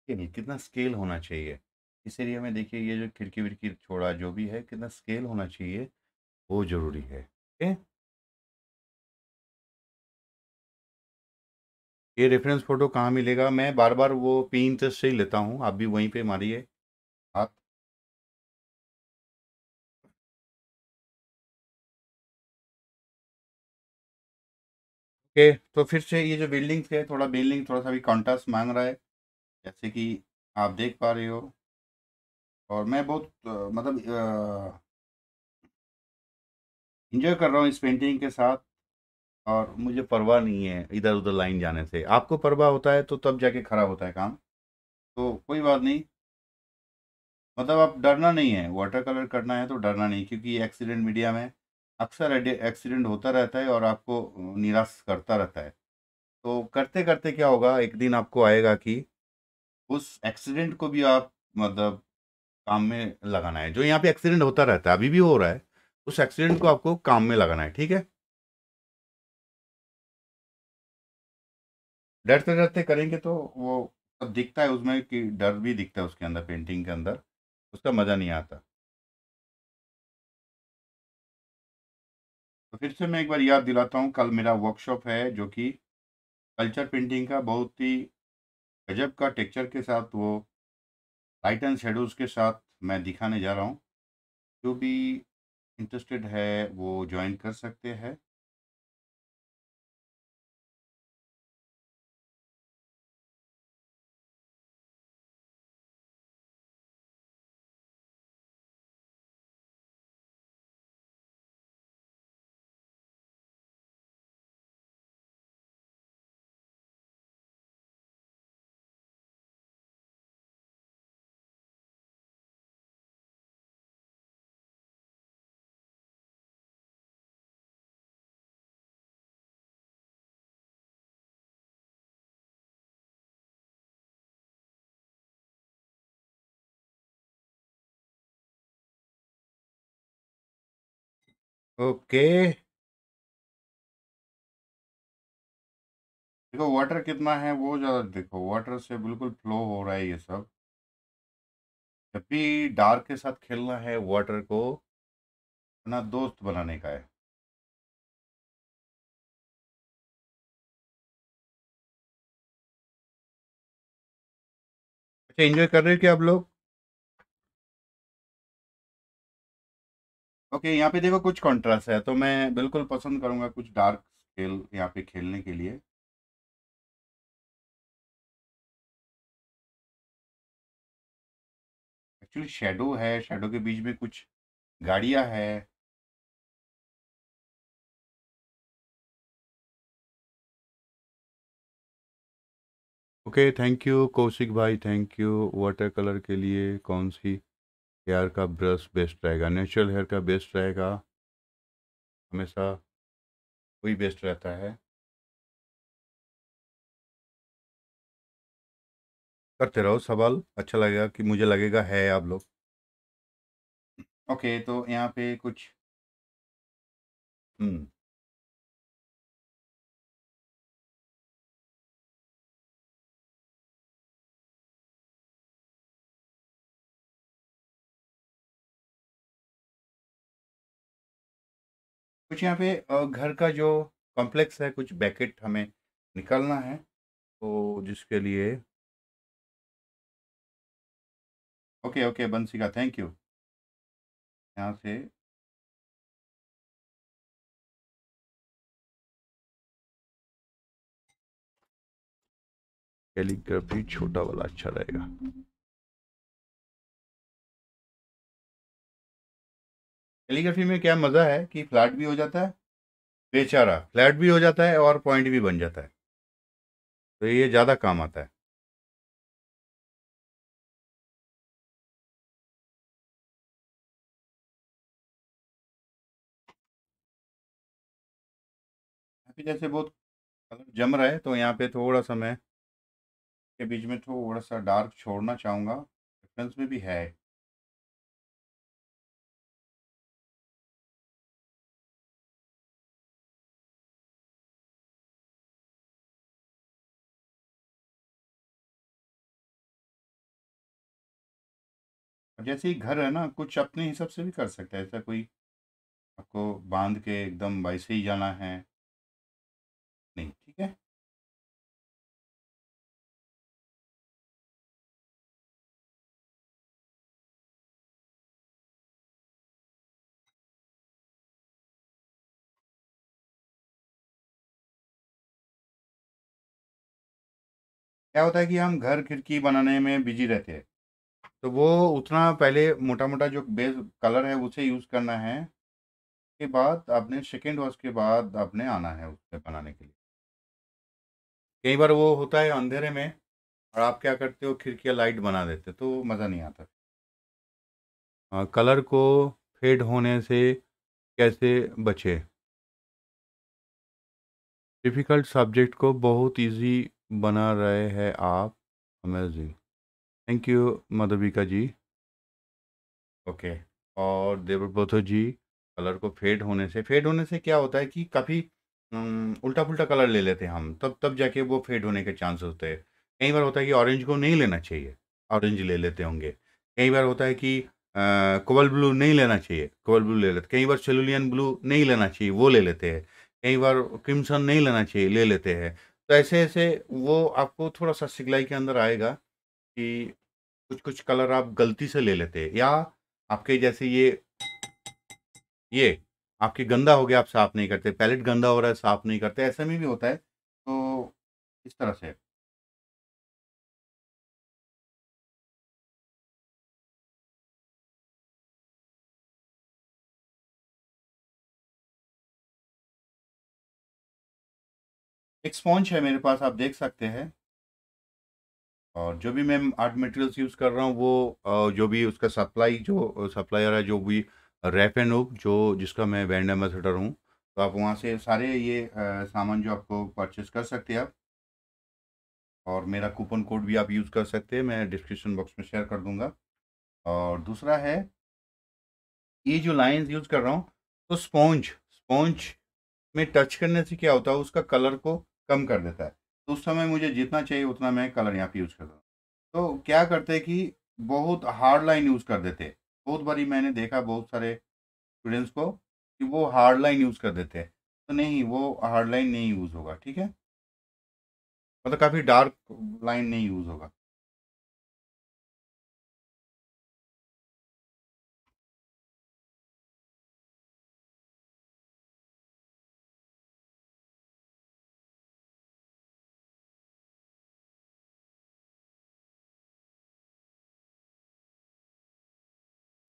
स्केल कितना स्केल होना चाहिए इस एरिया में देखिए ये जो खिड़की विड़की छोड़ा जो भी है कितना स्केल होना चाहिए वो जरूरी है ए? ये रेफरेंस फ़ोटो कहाँ मिलेगा मैं बार बार वो पिंटरेस्ट से ही लेता हूँ आप भी वहीं पे मारिए हाथ ओके तो फिर से ये जो बिल्डिंग्स है थोड़ा बिल्डिंग थोड़ा सा भी कॉन्ट्रास्ट मांग रहा है जैसे कि आप देख पा रहे हो और मैं बहुत मतलब इंजॉय कर रहा हूँ इस पेंटिंग के साथ और मुझे परवाह नहीं है इधर उधर लाइन जाने से आपको परवाह होता है तो तब जाके खराब होता है काम तो कोई बात नहीं मतलब आप डरना नहीं है वाटर कलर करना है तो डरना नहीं क्योंकि एक्सीडेंट मीडिया में अक्सर एक्सीडेंट होता रहता है और आपको निराश करता रहता है तो करते करते क्या होगा एक दिन आपको आएगा कि उस एक्सीडेंट को भी आप मतलब काम में लगाना है जो यहाँ पे एक्सीडेंट होता रहता है अभी भी हो रहा है उस एक्सीडेंट को आपको काम में लगाना है ठीक है डरते डरते करेंगे तो वो अब दिखता है उसमें कि डर भी दिखता है उसके अंदर पेंटिंग के अंदर उसका मज़ा नहीं आता तो फिर से मैं एक बार याद दिलाता हूँ कल मेरा वर्कशॉप है जो कि कल्चर पेंटिंग का बहुत ही गजब का टेक्चर के साथ वो लाइट एंड शेडोज़ के साथ मैं दिखाने जा रहा हूँ जो भी इंटरेस्टेड है वो ज्वाइन कर सकते हैं ओके देखो वाटर कितना है वो ज़्यादा देखो वाटर से बिल्कुल फ्लो हो रहा है ये सब जब भी डार्क के साथ खेलना है वाटर को अपना दोस्त बनाने का है अच्छा एंजॉय कर रहे हो क्या आप लोग ओके यहाँ पे देखो कुछ कॉन्ट्रास्ट है तो मैं बिल्कुल पसंद करूंगा कुछ डार्क स्केल यहाँ पे खेलने के लिए एक्चुअली शेडो है शेडो के बीच में कुछ गाड़िया है ओके थैंक यू कौशिक भाई थैंक यू वाटर कलर के लिए कौन सी हेयर का ब्रश बेस्ट रहेगा नेचुरल हेयर का बेस्ट रहेगा हमेशा वही बेस्ट रहता है करते रहो सवाल अच्छा लगेगा कि मुझे लगेगा है आप लोग ओके तो यहाँ पे कुछ हम्म कुछ यहाँ पे घर का जो कॉम्प्लेक्स है कुछ बैकेट हमें निकालना है तो जिसके लिए ओके ओके बंसी का थैंक यू यहाँ से कैलीग्राफी छोटा वाला अच्छा रहेगा कैलीग्राफी में क्या मज़ा है कि फ्लैट भी हो जाता है बेचारा फ्लैट भी हो जाता है और पॉइंट भी बन जाता है तो ये ज़्यादा काम आता है जैसे बहुत कलर जम रहा है तो यहाँ पे थोड़ा सा मैं के बीच में थोड़ा सा डार्क छोड़ना चाहूँगा डिफरेंस में भी है जैसे ही घर है ना कुछ अपने हिसाब से भी कर सकते हैं ऐसा कोई आपको बांध के एकदम वैसे ही जाना है नहीं ठीक है क्या होता है कि हम घर खिड़की बनाने में बिजी रहते हैं तो वो उतना पहले मोटा मोटा जो बेस कलर है उसे यूज़ करना है उसके बाद आपने सेकेंड वॉश के बाद आपने आना है उसमें बनाने के लिए कई बार वो होता है अंधेरे में और आप क्या करते हो खिड़कियाँ लाइट बना देते तो मज़ा नहीं आता आ, हाँ, कलर को फेड होने से कैसे बचे डिफ़िकल्ट सब्जेक्ट को बहुत इजी बना रहे हैं आप amazing thank you Madhubika ji okay और देवब्रतो जी कलर को फेड होने से फेड होने से क्या होता है कि काफ़ी उल्टा पुल्टा कलर ले लेते हैं हम तब तब जाके वो फेड होने के चांस होते हैं कई बार होता है कि ऑरेंज को नहीं लेना चाहिए ऑरेंज ले लेते होंगे कई बार होता है कि कोवल ब्लू नहीं लेना चाहिए कोवल ब्लू ले लेते कई बार सेलुलियन ब्लू नहीं लेना चाहिए वो ले लेते हैं कई बार क्रिमसन नहीं लेना चाहिए ले लेते हैं तो ऐसे ऐसे वो आपको थोड़ा सा सिकलाई के अंदर आएगा कि कुछ कुछ कलर आप गलती से ले लेते हैं या आपके जैसे ये ये आपके गंदा हो गया आप साफ नहीं करते पैलेट गंदा हो रहा है साफ नहीं करते ऐसे में भी होता है तो इस तरह से एक स्पॉन्ज है मेरे पास आप देख सकते हैं और जो भी मैं आर्ट मटेरियल्स यूज़ कर रहा हूँ वो जो भी उसका सप्लाई जो सप्लायर है जो भी एंड ओप जो जिसका मैं ब्रांड एम्बेसडर हूँ तो आप वहाँ से सारे ये सामान जो आपको परचेस कर सकते हैं आप और मेरा कूपन कोड भी आप यूज़ कर सकते हैं मैं डिस्क्रिप्शन बॉक्स में शेयर कर दूँगा और दूसरा है ये जो लाइन्स यूज़ कर रहा हूँ तो स्पॉन्ज स्पॉन्ज में टच करने से क्या होता है उसका कलर को कम कर देता है तो उस समय मुझे जितना चाहिए उतना मैं कलर यहाँ पे यूज़ करता तो क्या करते कि बहुत हार्ड लाइन यूज़ कर देते बहुत बारी मैंने देखा बहुत सारे स्टूडेंट्स को कि वो हार्ड लाइन यूज़ कर देते तो नहीं वो हार्ड लाइन नहीं यूज़ होगा ठीक है मतलब काफ़ी डार्क लाइन नहीं यूज़ होगा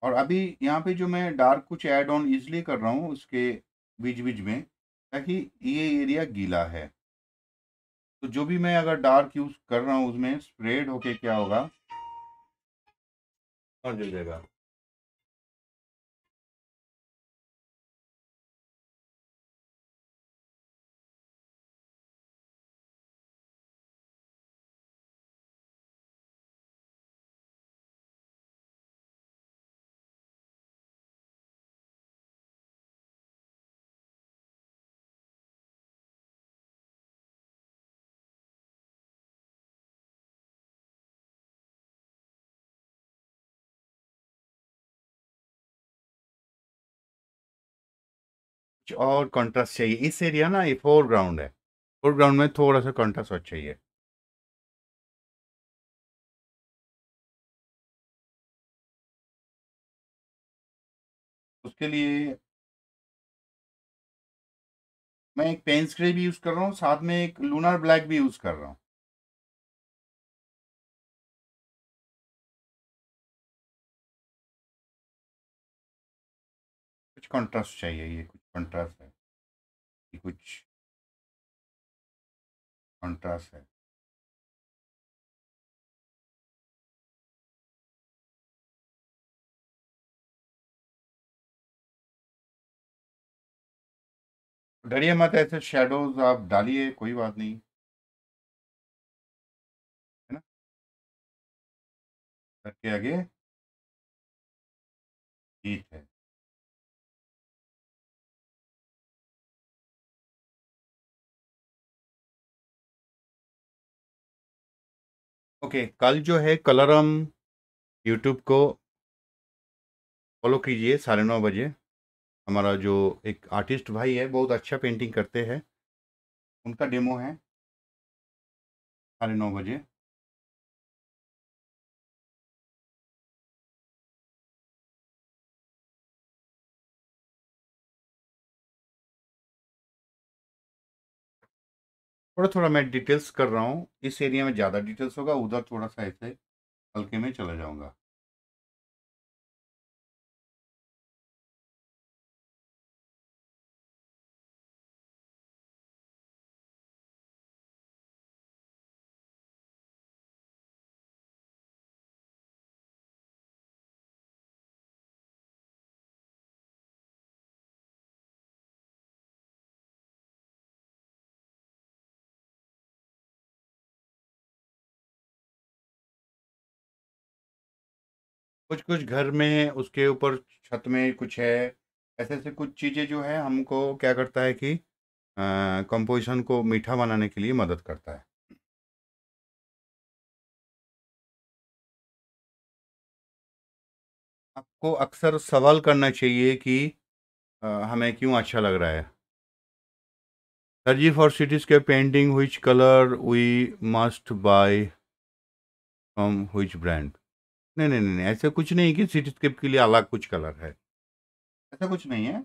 और अभी यहाँ पे जो मैं डार्क कुछ ऐड ऑन इजली कर रहा हूँ उसके बीच बीच में ताकि ये एरिया गीला है तो जो भी मैं अगर डार्क यूज़ कर रहा हूँ उसमें स्प्रेड होके क्या होगा समझ हाँ, जाएगा और कॉन्ट्रास्ट चाहिए इस एरिया ना ये फोरग्राउंड है फोरग्राउंड में थोड़ा सा कॉन्ट्रास्ट और चाहिए उसके लिए मैं एक पेन स्क्रे भी यूज़ कर रहा हूँ साथ में एक लूनर ब्लैक भी यूज़ कर रहा हूँ कुछ कंट्रास्ट चाहिए ये कुछ कंट्रास्ट है कि कुछ कंट्रास्ट है डरिए मत ऐसे शेडोज आप डालिए कोई बात नहीं है ना करके आगे ठीक है ओके okay, कल जो है कलरम यूट्यूब को फॉलो कीजिए साढ़े नौ बजे हमारा जो एक आर्टिस्ट भाई है बहुत अच्छा पेंटिंग करते हैं उनका डेमो है साढ़े नौ बजे थोड़ा थोड़ा मैं डिटेल्स कर रहा हूँ इस एरिया में ज़्यादा डिटेल्स होगा उधर थोड़ा सा ऐसे हल्के में चला जाऊँगा कुछ कुछ घर में उसके ऊपर छत में कुछ है ऐसे ऐसे कुछ चीज़ें जो है हमको क्या करता है कि कंपोजिशन को मीठा बनाने के लिए मदद करता है आपको अक्सर सवाल करना चाहिए कि आ, हमें क्यों अच्छा लग रहा है सर्जी फॉर सिटीज़ के painting which colour we must buy from which brand नहीं, नहीं, नहीं, नहीं ऐसा कुछ नहीं कि सिटीस्केप के लिए अलग कुछ कलर है ऐसा कुछ नहीं है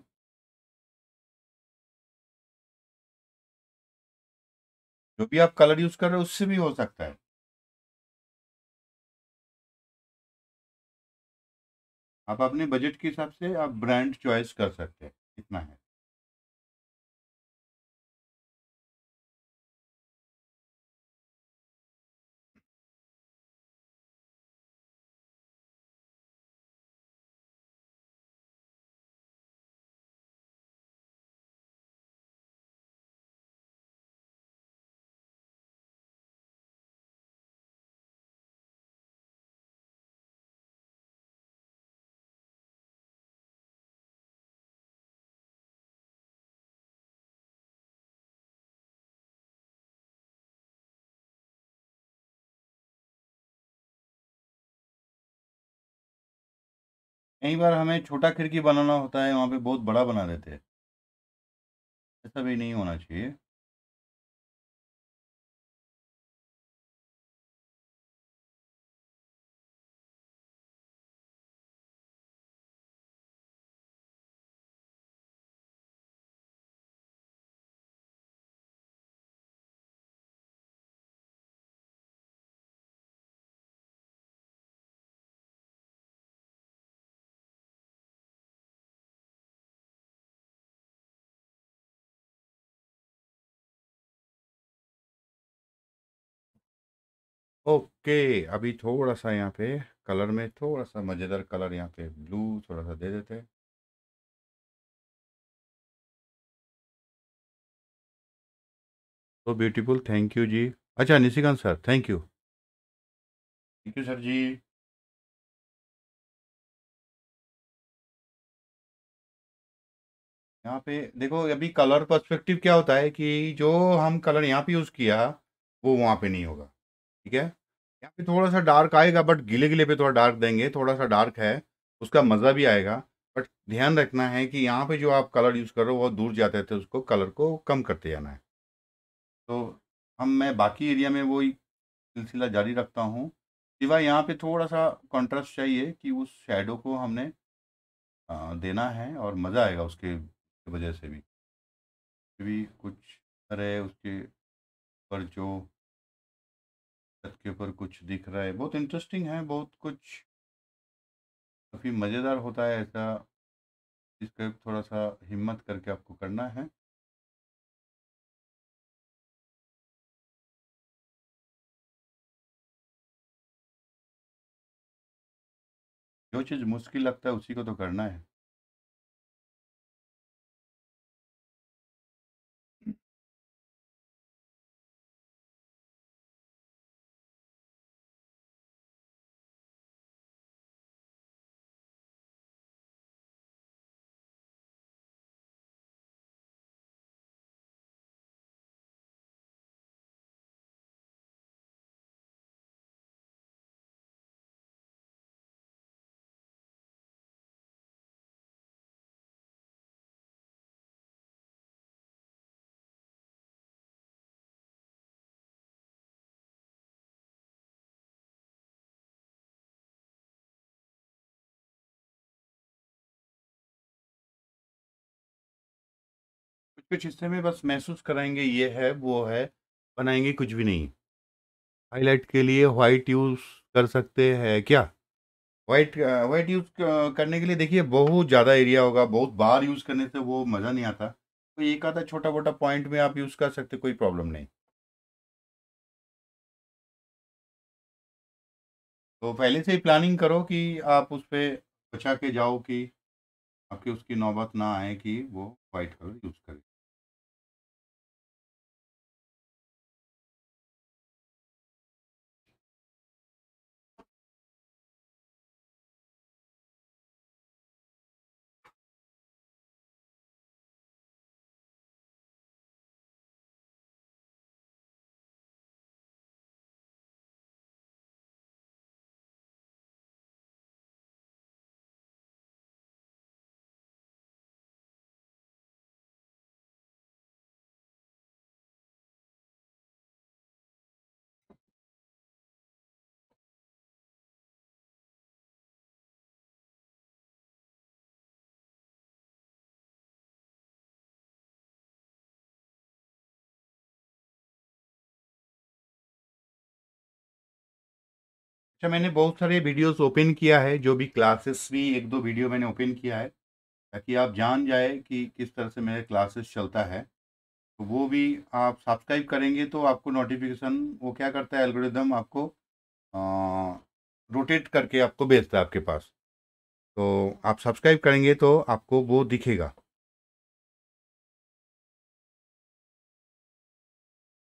जो भी आप कलर यूज कर रहे हो उससे भी हो सकता है आप अपने बजट के हिसाब से आप ब्रांड चॉइस कर सकते हैं इतना है कई बार हमें छोटा खिड़की बनाना होता है वहाँ पे बहुत बड़ा बना देते हैं ऐसा भी नहीं होना चाहिए ओके अभी थोड़ा सा यहाँ पे कलर में थोड़ा सा मज़ेदार कलर यहाँ पे ब्लू थोड़ा सा दे देते हैं तो ब्यूटीफुल थैंक यू जी अच्छा Nishikant sir thank you thank you sir ji यहाँ पे देखो अभी कलर पर्सपेक्टिव क्या होता है कि जो हम कलर यहाँ पे यूज़ किया वो वहाँ पे नहीं होगा ठीक है यहाँ पे थोड़ा सा डार्क आएगा बट गीले गीले पे थोड़ा डार्क देंगे थोड़ा सा डार्क है उसका मज़ा भी आएगा बट ध्यान रखना है कि यहाँ पे जो आप कलर यूज़ कर रहे हो बहुत दूर जाते थे उसको कलर को कम करते जाना है तो हम मैं बाकी एरिया में वो सिलसिला जारी रखता हूँ सिवा यहाँ पे थोड़ा सा कंट्रास्ट चाहिए कि उस शेडो को हमने देना है और मज़ा आएगा उसके वजह से भी भी कुछ अरे उसके पर जो छत के ऊपर कुछ दिख रहा है बहुत इंटरेस्टिंग है बहुत कुछ काफ़ी मज़ेदार होता है ऐसा इसका थोड़ा सा हिम्मत करके आपको करना है जो चीज़ मुश्किल लगता है उसी को तो करना है कुछ हिस्से में बस महसूस कराएंगे ये है वो है बनाएंगे कुछ भी नहीं हाईलाइट के लिए वाइट यूज़ कर सकते हैं क्या वाइट वाइट यूज़ करने के लिए देखिए बहुत ज़्यादा एरिया होगा बहुत बार यूज़ करने से वो मज़ा नहीं आता तो एक आता छोटा मोटा पॉइंट में आप यूज़ कर सकते कोई प्रॉब्लम नहीं तो पहले से ही प्लानिंग करो कि आप उस पर बचा के जाओ कि आपकी उसकी नौबत ना आए कि वो वाइट कलर यूज़ करें अच्छा मैंने बहुत सारे वीडियोस ओपन किया है जो भी क्लासेस भी एक दो वीडियो मैंने ओपन किया है ताकि आप जान जाए कि किस तरह से मेरा क्लासेस चलता है तो वो भी आप सब्सक्राइब करेंगे तो आपको नोटिफिकेशन वो क्या करता है एल्गोरिदम आपको रोटेट करके आपको भेजता है आपके पास तो आप सब्सक्राइब करेंगे तो आपको वो दिखेगा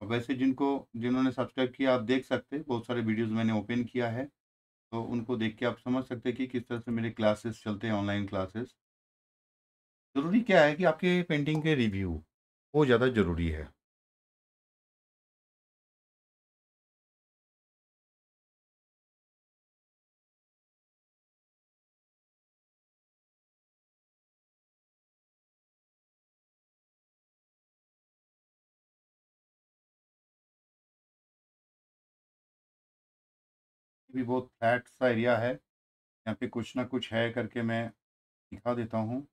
वैसे जिनको जिन्होंने सब्सक्राइब किया आप देख सकते हैं बहुत सारे वीडियोस मैंने ओपन किया है तो उनको देख के आप समझ सकते हैं कि किस तरह से मेरे क्लासेस चलते हैं ऑनलाइन क्लासेस ज़रूरी क्या है कि आपके पेंटिंग के रिव्यू वो ज़्यादा ज़रूरी है भी बहुत फ्लैट सा एरिया है यहाँ पे कुछ ना कुछ है करके मैं दिखा देता हूँ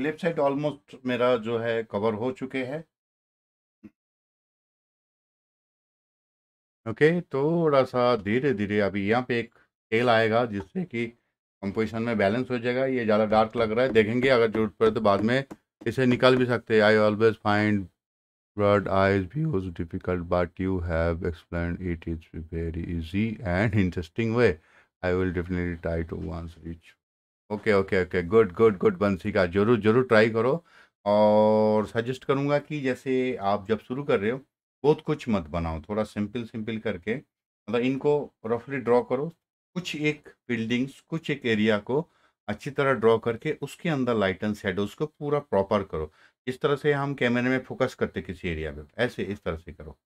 लेफ्ट साइड ऑलमोस्ट मेरा जो है कवर हो चुके हैं ओके okay, तो थोड़ा सा धीरे धीरे अभी यहाँ पे एक तेल आएगा जिससे कि कंपोजिशन में बैलेंस हो जाएगा ये ज़्यादा डार्क लग रहा है देखेंगे अगर जरूरत पड़े तो बाद में इसे निकाल भी सकते हैं I always find bird eyes was difficult but you have explain it is very easy and interesting way I will definitely try to once rich okay okay okay good good good बंसी का जरूर जरूर try करो और suggest करूँगा कि जैसे आप जब शुरू कर रहे हो बहुत कुछ मत बनाओ थोड़ा सिंपल सिंपल करके मतलब इनको रफली ड्रॉ करो कुछ एक बिल्डिंग्स कुछ एक एरिया को अच्छी तरह ड्रॉ करके उसके अंदर लाइट एंड शेडोज को पूरा प्रॉपर करो इस तरह से हम कैमरे में फोकस करते किसी एरिया में ऐसे इस तरह से करो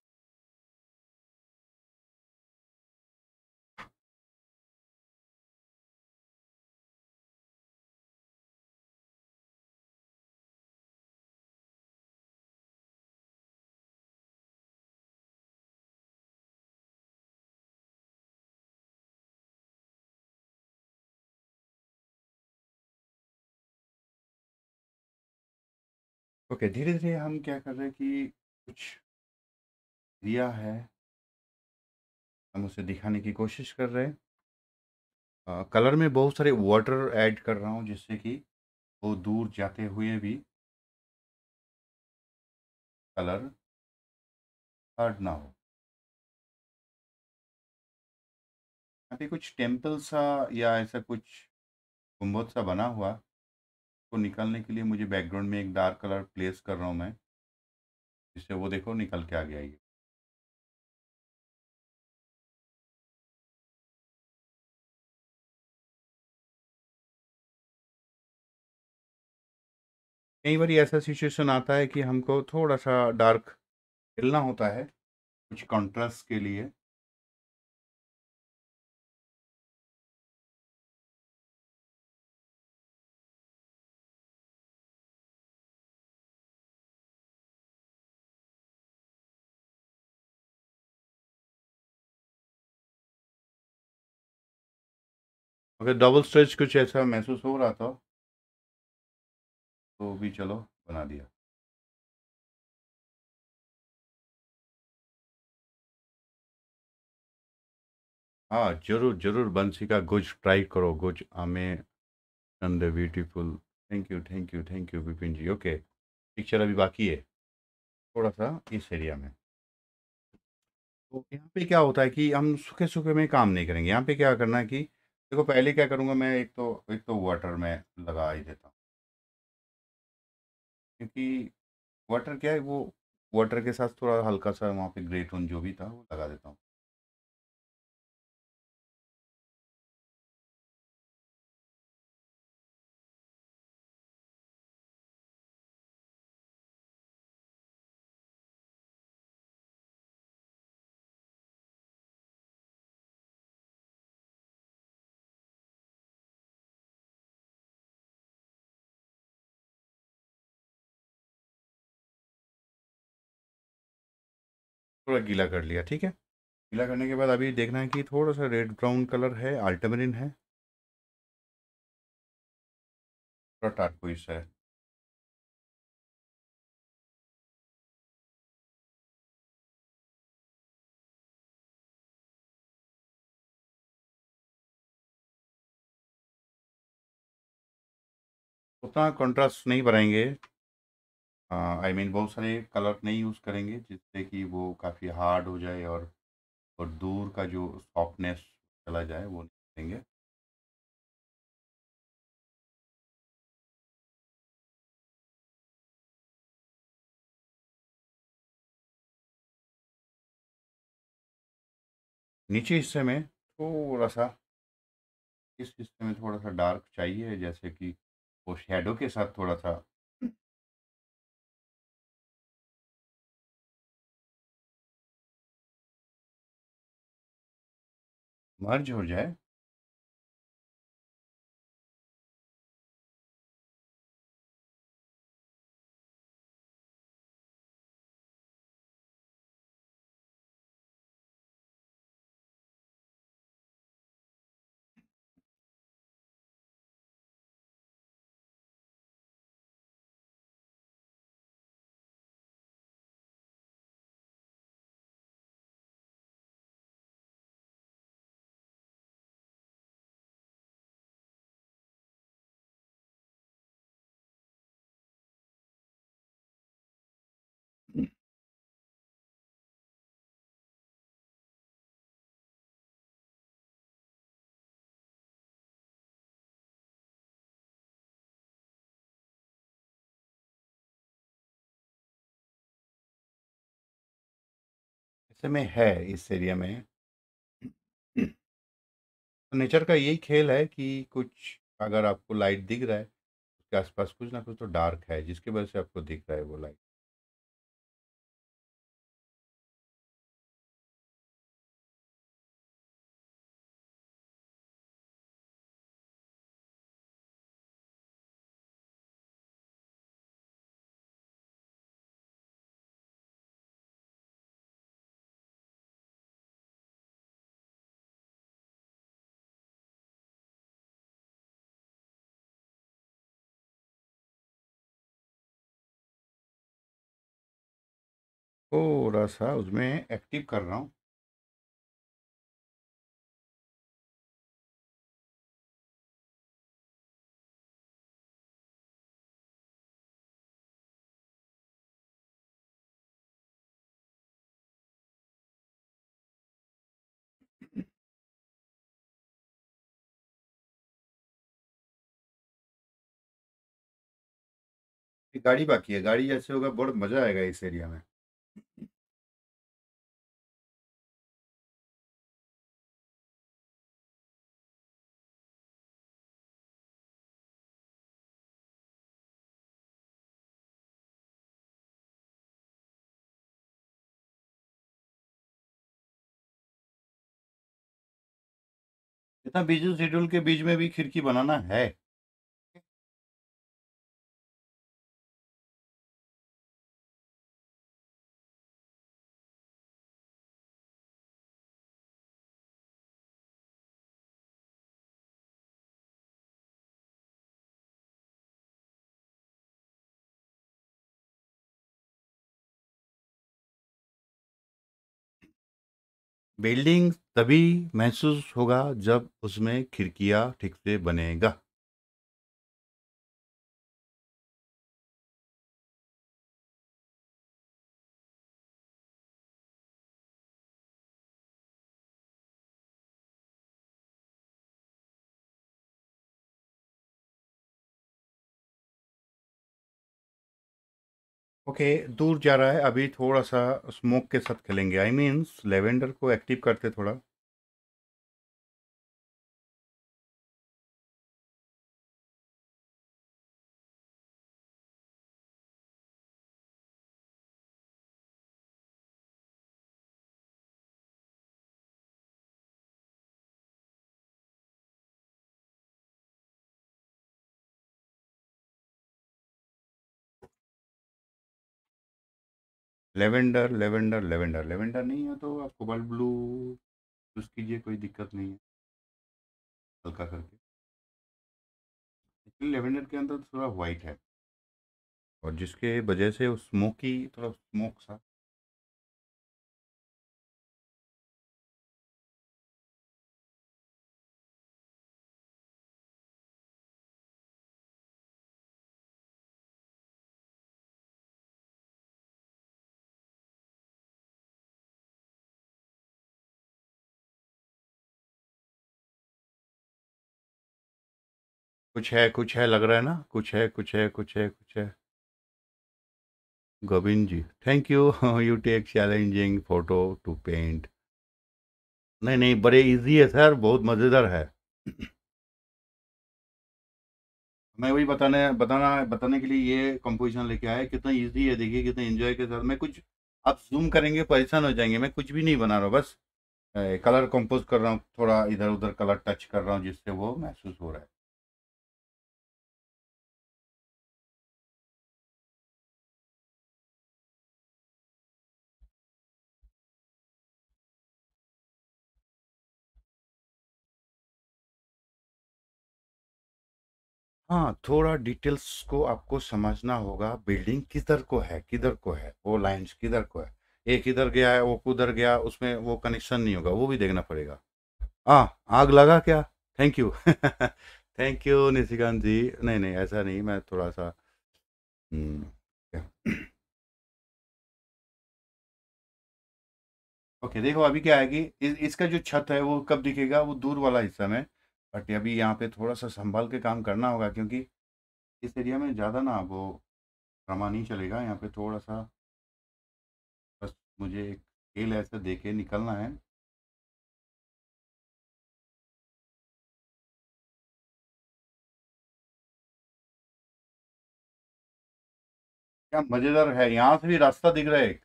ओके धीरे धीरे हम क्या कर रहे हैं कि कुछ दिया है हम उसे दिखाने की कोशिश कर रहे हैं आ, कलर में बहुत सारे वाटर ऐड कर रहा हूँ जिससे कि वो दूर जाते हुए भी कलर हर्ड ना हो यहाँ पे कुछ टेम्पल सा या ऐसा कुछ गुम्बद सा बना हुआ को निकालने के लिए मुझे बैकग्राउंड में एक डार्क कलर प्लेस कर रहा हूँ मैं जिससे वो देखो निकल के आ गया ये कई बार ऐसा सिचुएशन आता है कि हमको थोड़ा सा डार्क खेलना होता है कुछ कॉन्ट्रास्ट के लिए अगर डबल स्ट्रेच कुछ ऐसा महसूस हो रहा था तो भी चलो बना दिया हाँ जरूर जरूर बंसी का गुज ट्राई करो गुज आमे and beautiful thank you thank you thank you Vipin ji okay picture अभी बाकी है थोड़ा सा इस एरिया में तो यहाँ पे क्या होता है कि हम सूखे सूखे में काम नहीं करेंगे यहाँ पे क्या करना है कि देखो पहले क्या करूँगा मैं एक तो एक तो वाटर में लगा ही देता हूँ क्योंकि वाटर क्या है वो वाटर के साथ थोड़ा हल्का सा वहाँ पे ग्रेट उन जो भी था वो लगा देता हूँ थोड़ा गीला कर लिया ठीक है गीला करने के बाद अभी देखना है कि थोड़ा सा रेड ब्राउन कलर है अल्टामरीन है थोड़ा है उतना कंट्रास्ट नहीं बनाएंगे आई मीन बहुत सारे कलर नहीं यूज़ करेंगे जिससे कि वो काफ़ी हार्ड हो जाए और और दूर का जो सॉफ्टनेस चला जाए वो नहीं करेंगे नीचे हिस्से में थोड़ा सा इस हिस्से में थोड़ा सा डार्क चाहिए जैसे कि वो शेडो के साथ थोड़ा सा मर्ज हो जाए ऐसे में है इस एरिया में तो नेचर का यही खेल है कि कुछ अगर आपको लाइट दिख रहा है उसके आसपास कुछ ना कुछ तो डार्क है जिसकी वजह से आपको दिख रहा है वो लाइट थोड़ा सा उसमें एक्टिव कर रहा हूँ गाड़ी बाकी है गाड़ी जैसे होगा बहुत मज़ा आएगा इस एरिया में इतना बिजनेस शेड्यूल के बीच में भी खिड़की बनाना है बिल्डिंग तभी महसूस होगा जब उसमें खिड़कियाँ ठीक से बनेगा ओके okay, दूर जा रहा है अभी थोड़ा सा स्मोक के साथ खेलेंगे आई मीन्स लेवेंडर को एक्टिव करते थोड़ा लेवेंडर लेवेंडर लेवेंडर लेवेंडर नहीं है तो आप कोबाल ब्लू यूज़ कीजिए कोई दिक्कत नहीं है हल्का करके एक्चुअली लेवेंडर के अंदर थोड़ा वाइट है और जिसके वजह से वो स्मोकी थोड़ा स्मोक सा कुछ है कुछ है लग रहा है ना कुछ है कुछ है कुछ है कुछ है Govind ji thank you you take challenging photo to paint नहीं नहीं बड़े इजी है सर बहुत मज़ेदार है मैं वही बताने बताना बताने के लिए ये कंपोजिशन लेके आया कितना इजी है देखिए कितने एंजॉय के साथ मैं कुछ आप जूम करेंगे परेशान हो जाएंगे मैं कुछ भी नहीं बना रहा बस ए, कलर कंपोज कर रहा हूँ थोड़ा इधर उधर कलर टच कर रहा हूँ जिससे वो महसूस हो रहा है हाँ, थोड़ा डिटेल्स को आपको समझना होगा, बिल्डिंग किधर को है किधर को है, वो लाइन्स किधर को है। एक इधर गया है, वो कुधर गया, उसमें वो कनेक्शन नहीं होगा, वो भी देखना पड़ेगा। हाँ, आग लगा क्या? Thank you. Thank you Nishikant ji. नहीं, नहीं, ऐसा नहीं, मैं थोड़ा-सा ओके हम्म, okay, ओके देखो अभी क्या है कि इसका जो छत है वो कब दिखेगा? वो दूर वाला हिस्सा में बट अभी यहाँ पे थोड़ा सा संभाल के काम करना होगा क्योंकि इस एरिया में ज़्यादा ना वो रमा नहीं चलेगा यहाँ पे थोड़ा सा बस मुझे एक खेल ऐसा दे के निकलना है क्या मज़ेदार है यहाँ से भी रास्ता दिख रहा है एक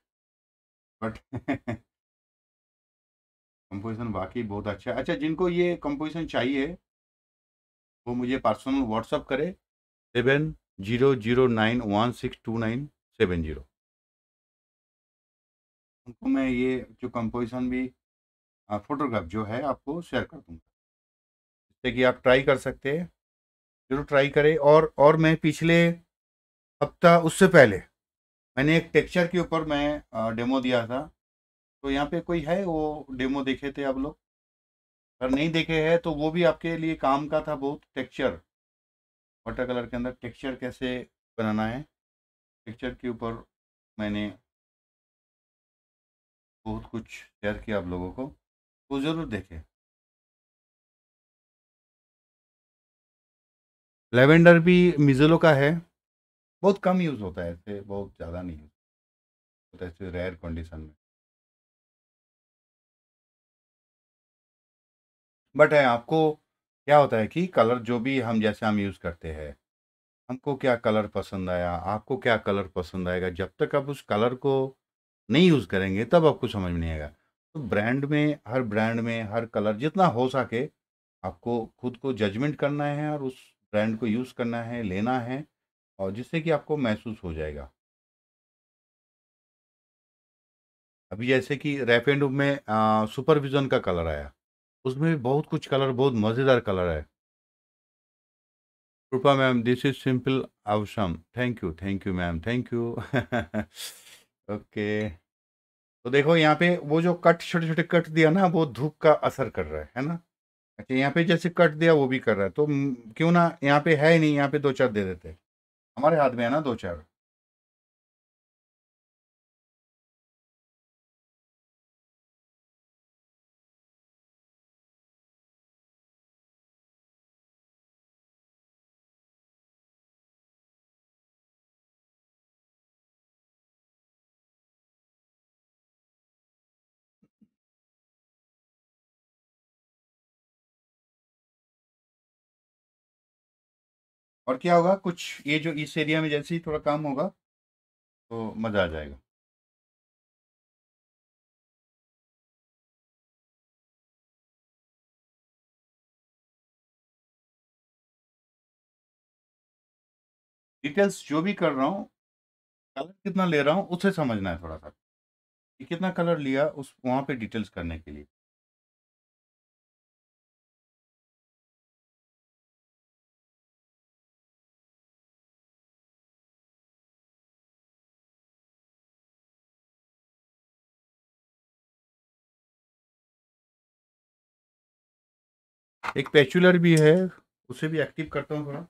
बट कंपोजिशन वाकई बहुत अच्छा अच्छा जिनको ये कंपोजिशन चाहिए वो मुझे पर्सनल व्हाट्सअप करे seven zero zero nine one six two nine seven zero उनको मैं ये जो कंपोजिशन भी फ़ोटोग्राफ जो है आपको शेयर कर दूँगा जिससे कि आप ट्राई कर सकते हैं जरूर ट्राई करें और और मैं पिछले हफ्ता उससे पहले मैंने एक टेक्सचर के ऊपर मैं डेमो दिया था तो यहाँ पे कोई है वो डेमो देखे थे आप लोग अगर नहीं देखे है तो वो भी आपके लिए काम का था बहुत टेक्सचर वाटर कलर के अंदर टेक्सचर कैसे बनाना है टेक्सचर के ऊपर मैंने बहुत कुछ शेयर किया आप लोगों को वो ज़रूर देखें लेवेंडर भी मिजलो का है बहुत कम यूज़ होता है ऐसे बहुत ज़्यादा नहीं होता है ऐसे रेयर कंडीशन में बट आपको क्या होता है कि कलर जो भी हम जैसे हम यूज़ करते हैं हमको क्या कलर पसंद आया आपको क्या कलर पसंद आएगा जब तक आप उस कलर को नहीं यूज़ करेंगे तब आपको समझ में नहीं आएगा तो ब्रांड में हर ब्रांड में हर कलर जितना हो सके आपको खुद को जजमेंट करना है और उस ब्रांड को यूज़ करना है लेना है और जिससे कि आपको महसूस हो जाएगा अभी जैसे कि रैप एंड में सुपरविज़न का कलर आया उसमें भी बहुत कुछ कलर बहुत मज़ेदार कलर है Kripa ma'am this is simple awesome thank you thank you ma'am thank you okay तो देखो यहाँ पे वो जो कट छोटे छोटे कट दिया ना वो धूप का असर कर रहा है है ना अच्छा यहाँ पे जैसे कट दिया वो भी कर रहा है तो क्यों ना यहाँ पे है ही नहीं यहाँ पे दो चार दे देते हमारे हाथ में है ना दो चार और क्या होगा कुछ ये जो इस एरिया में जैसे ही थोड़ा काम होगा तो मज़ा आ जाएगा डिटेल्स जो भी कर रहा हूँ कलर कितना ले रहा हूँ उसे समझना है थोड़ा सा कि कितना कलर लिया उस वहाँ पे डिटेल्स करने के लिए एक पेचुलर भी है उसे भी एक्टिव करता हूँ थोड़ा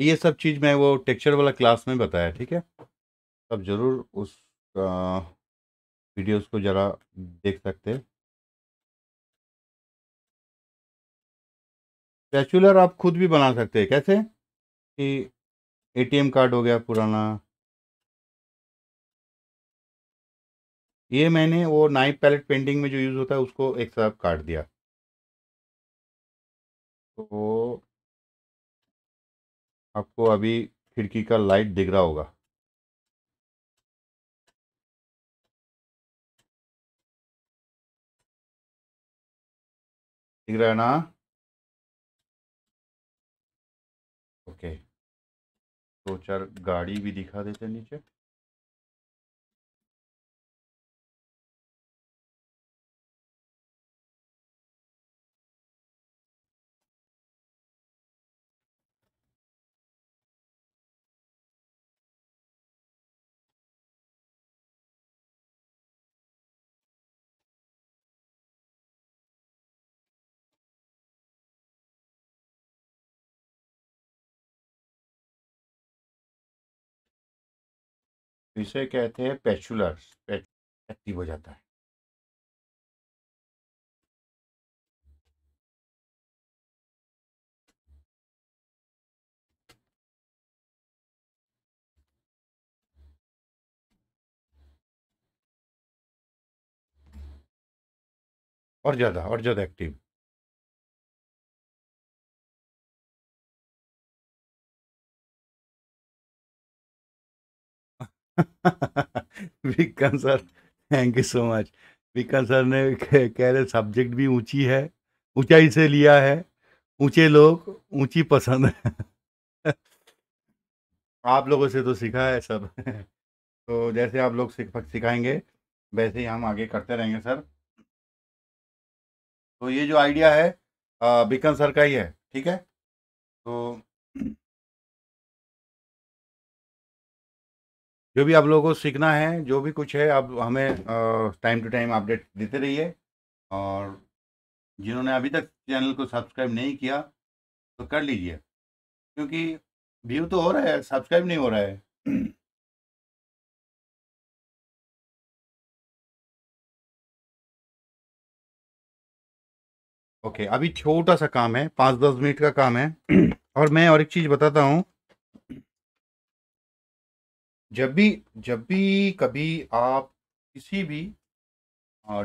ये सब चीज़ मैं वो टेक्सचर वाला क्लास में बताया ठीक है अब ज़रूर उस वीडियोस को ज़रा देख सकते हैं आप खुद भी बना सकते हैं कैसे कि एटीएम कार्ड हो गया पुराना ये मैंने वो नाइफ पैलेट पेंटिंग में जो यूज़ होता है उसको एक साथ काट दिया तो आपको अभी खिड़की का लाइट दिख रहा होगा दिख रहा है ना ओके दो चार गाड़ी भी दिखा देते नीचे इसे कहते हैं पेचुलर एक्टिव हो जाता है और ज़्यादा और ज़्यादा active Vikram sir thank you so much Vikram sir ने कह रहे सब्जेक्ट भी ऊंची है ऊंचाई से लिया है ऊंचे लोग ऊंची पसंद है आप लोगों से तो सीखा है सब तो जैसे आप लोग सिखाएंगे वैसे ही हम आगे करते रहेंगे सर तो ये जो आइडिया है बिकन सर का ही है ठीक है तो जो भी आप लोगों को सीखना है जो भी कुछ है आप हमें टाइम टू टाइम अपडेट देते रहिए और जिन्होंने अभी तक चैनल को सब्सक्राइब नहीं किया तो कर लीजिए क्योंकि व्यू तो हो रहा है सब्सक्राइब नहीं हो रहा है ओके okay, अभी छोटा सा काम है पाँच दस मिनट का काम है और मैं और एक चीज़ बताता हूँ जब भी जब भी कभी आप किसी भी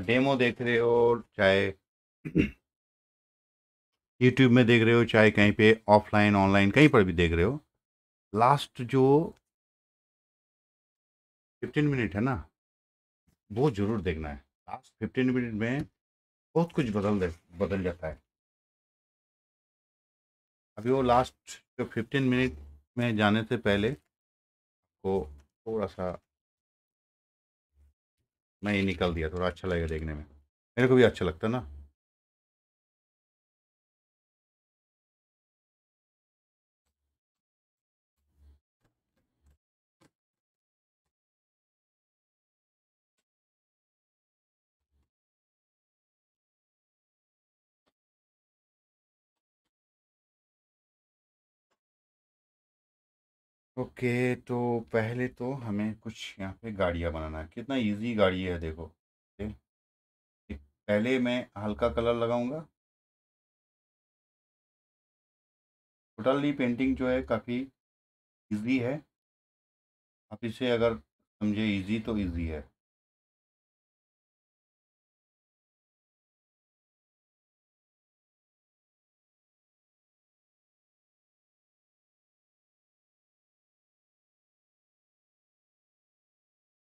डेमो देख रहे हो चाहे यूट्यूब में देख रहे हो चाहे कहीं पे ऑफलाइन ऑनलाइन कहीं पर भी देख रहे हो लास्ट जो फिफ्टीन मिनट है ना वो ज़रूर देखना है लास्ट फिफ्टीन मिनट में बहुत कुछ बदल दे बदल जाता है अभी वो लास्ट जो फिफ्टीन मिनट में जाने से पहले वो थोड़ा सा नहीं निकल दिया थोड़ा अच्छा लगेगा देखने में मेरे को भी अच्छा लगता ना ओके तो पहले तो हमें कुछ यहाँ पे गाड़ियाँ बनाना है कितना इजी गाड़ी है देखो ओके पहले मैं हल्का कलर लगाऊंगा टोटली पेंटिंग जो है काफ़ी इजी है आप इसे अगर समझे इजी तो इजी है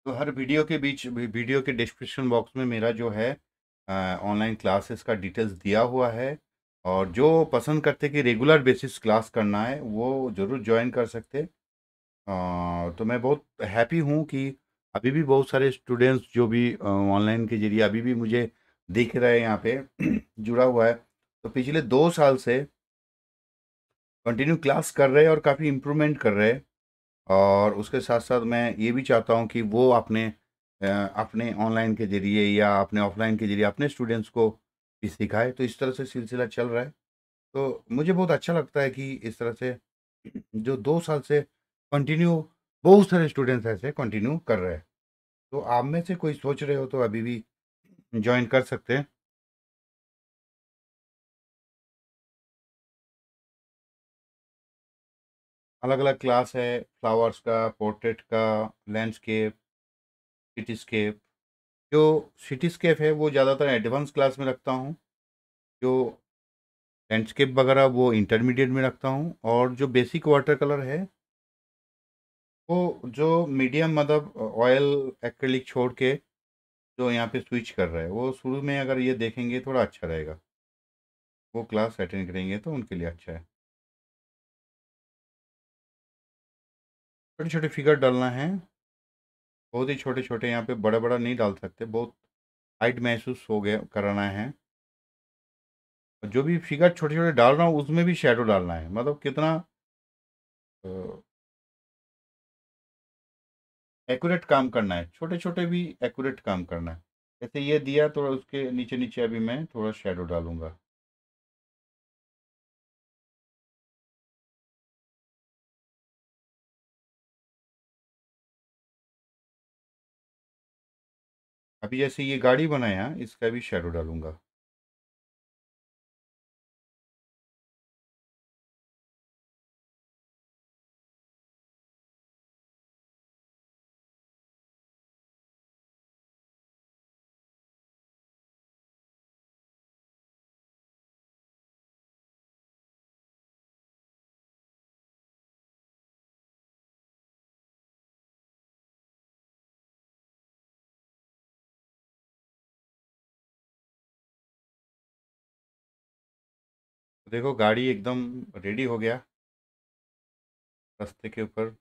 तो हर वीडियो के बीच वीडियो के डिस्क्रिप्शन बॉक्स में मेरा जो है ऑनलाइन क्लासेस का डिटेल्स दिया हुआ है और जो पसंद करते कि रेगुलर बेसिस क्लास करना है वो ज़रूर ज्वाइन कर सकते तो मैं बहुत हैप्पी हूँ कि अभी भी बहुत सारे स्टूडेंट्स जो भी ऑनलाइन के जरिए अभी भी मुझे दिख रहे हैं यहाँ पे जुड़ा हुआ है तो पिछले दो साल से कंटिन्यू क्लास कर रहे हैं और काफ़ी इम्प्रूवमेंट कर रहे हैं और उसके साथ साथ मैं ये भी चाहता हूँ कि वो अपने अपने ऑनलाइन के ज़रिए या अपने ऑफलाइन के ज़रिए अपने स्टूडेंट्स को भी सिखाए तो इस तरह से सिलसिला चल रहा है तो मुझे बहुत अच्छा लगता है कि इस तरह से जो दो साल से कंटिन्यू बहुत सारे स्टूडेंट्स ऐसे कंटिन्यू कर रहे हैं तो आप में से कोई सोच रहे हो तो अभी भी ज्वाइन कर सकते हैं अलग अलग क्लास है फ्लावर्स का पोर्ट्रेट का लैंडस्केप सिटीस्केप जो सिटीस्केप है वो ज़्यादातर एडवांस क्लास में रखता हूँ जो लैंडस्केप वगैरह वो इंटरमीडिएट में रखता हूँ और जो बेसिक वाटर कलर है वो जो मीडियम मतलब ऑयल एक्रेलिक छोड़ के जो यहाँ पे स्विच कर रहा है वो शुरू में अगर ये देखेंगे थोड़ा अच्छा रहेगा वो क्लास अटेंड करेंगे तो उनके लिए अच्छा है छोटे छोटे फिगर डालना है बहुत ही छोटे छोटे यहाँ पे बड़ा बड़ा नहीं डाल सकते बहुत हाइट महसूस हो गया कराना है और जो भी फिगर छोटे छोटे डाल रहा हूँ उसमें भी शेडो डालना है मतलब कितना एक्यूरेट काम करना है छोटे छोटे भी एक्यूरेट काम करना है जैसे ये दिया थोड़ा उसके नीचे नीचे अभी मैं थोड़ा शेडो डालूंगा अभी जैसे ये गाड़ी बनाया इसका भी शेडो डालूंगा देखो गाड़ी एकदम रेडी हो गया रास्ते के ऊपर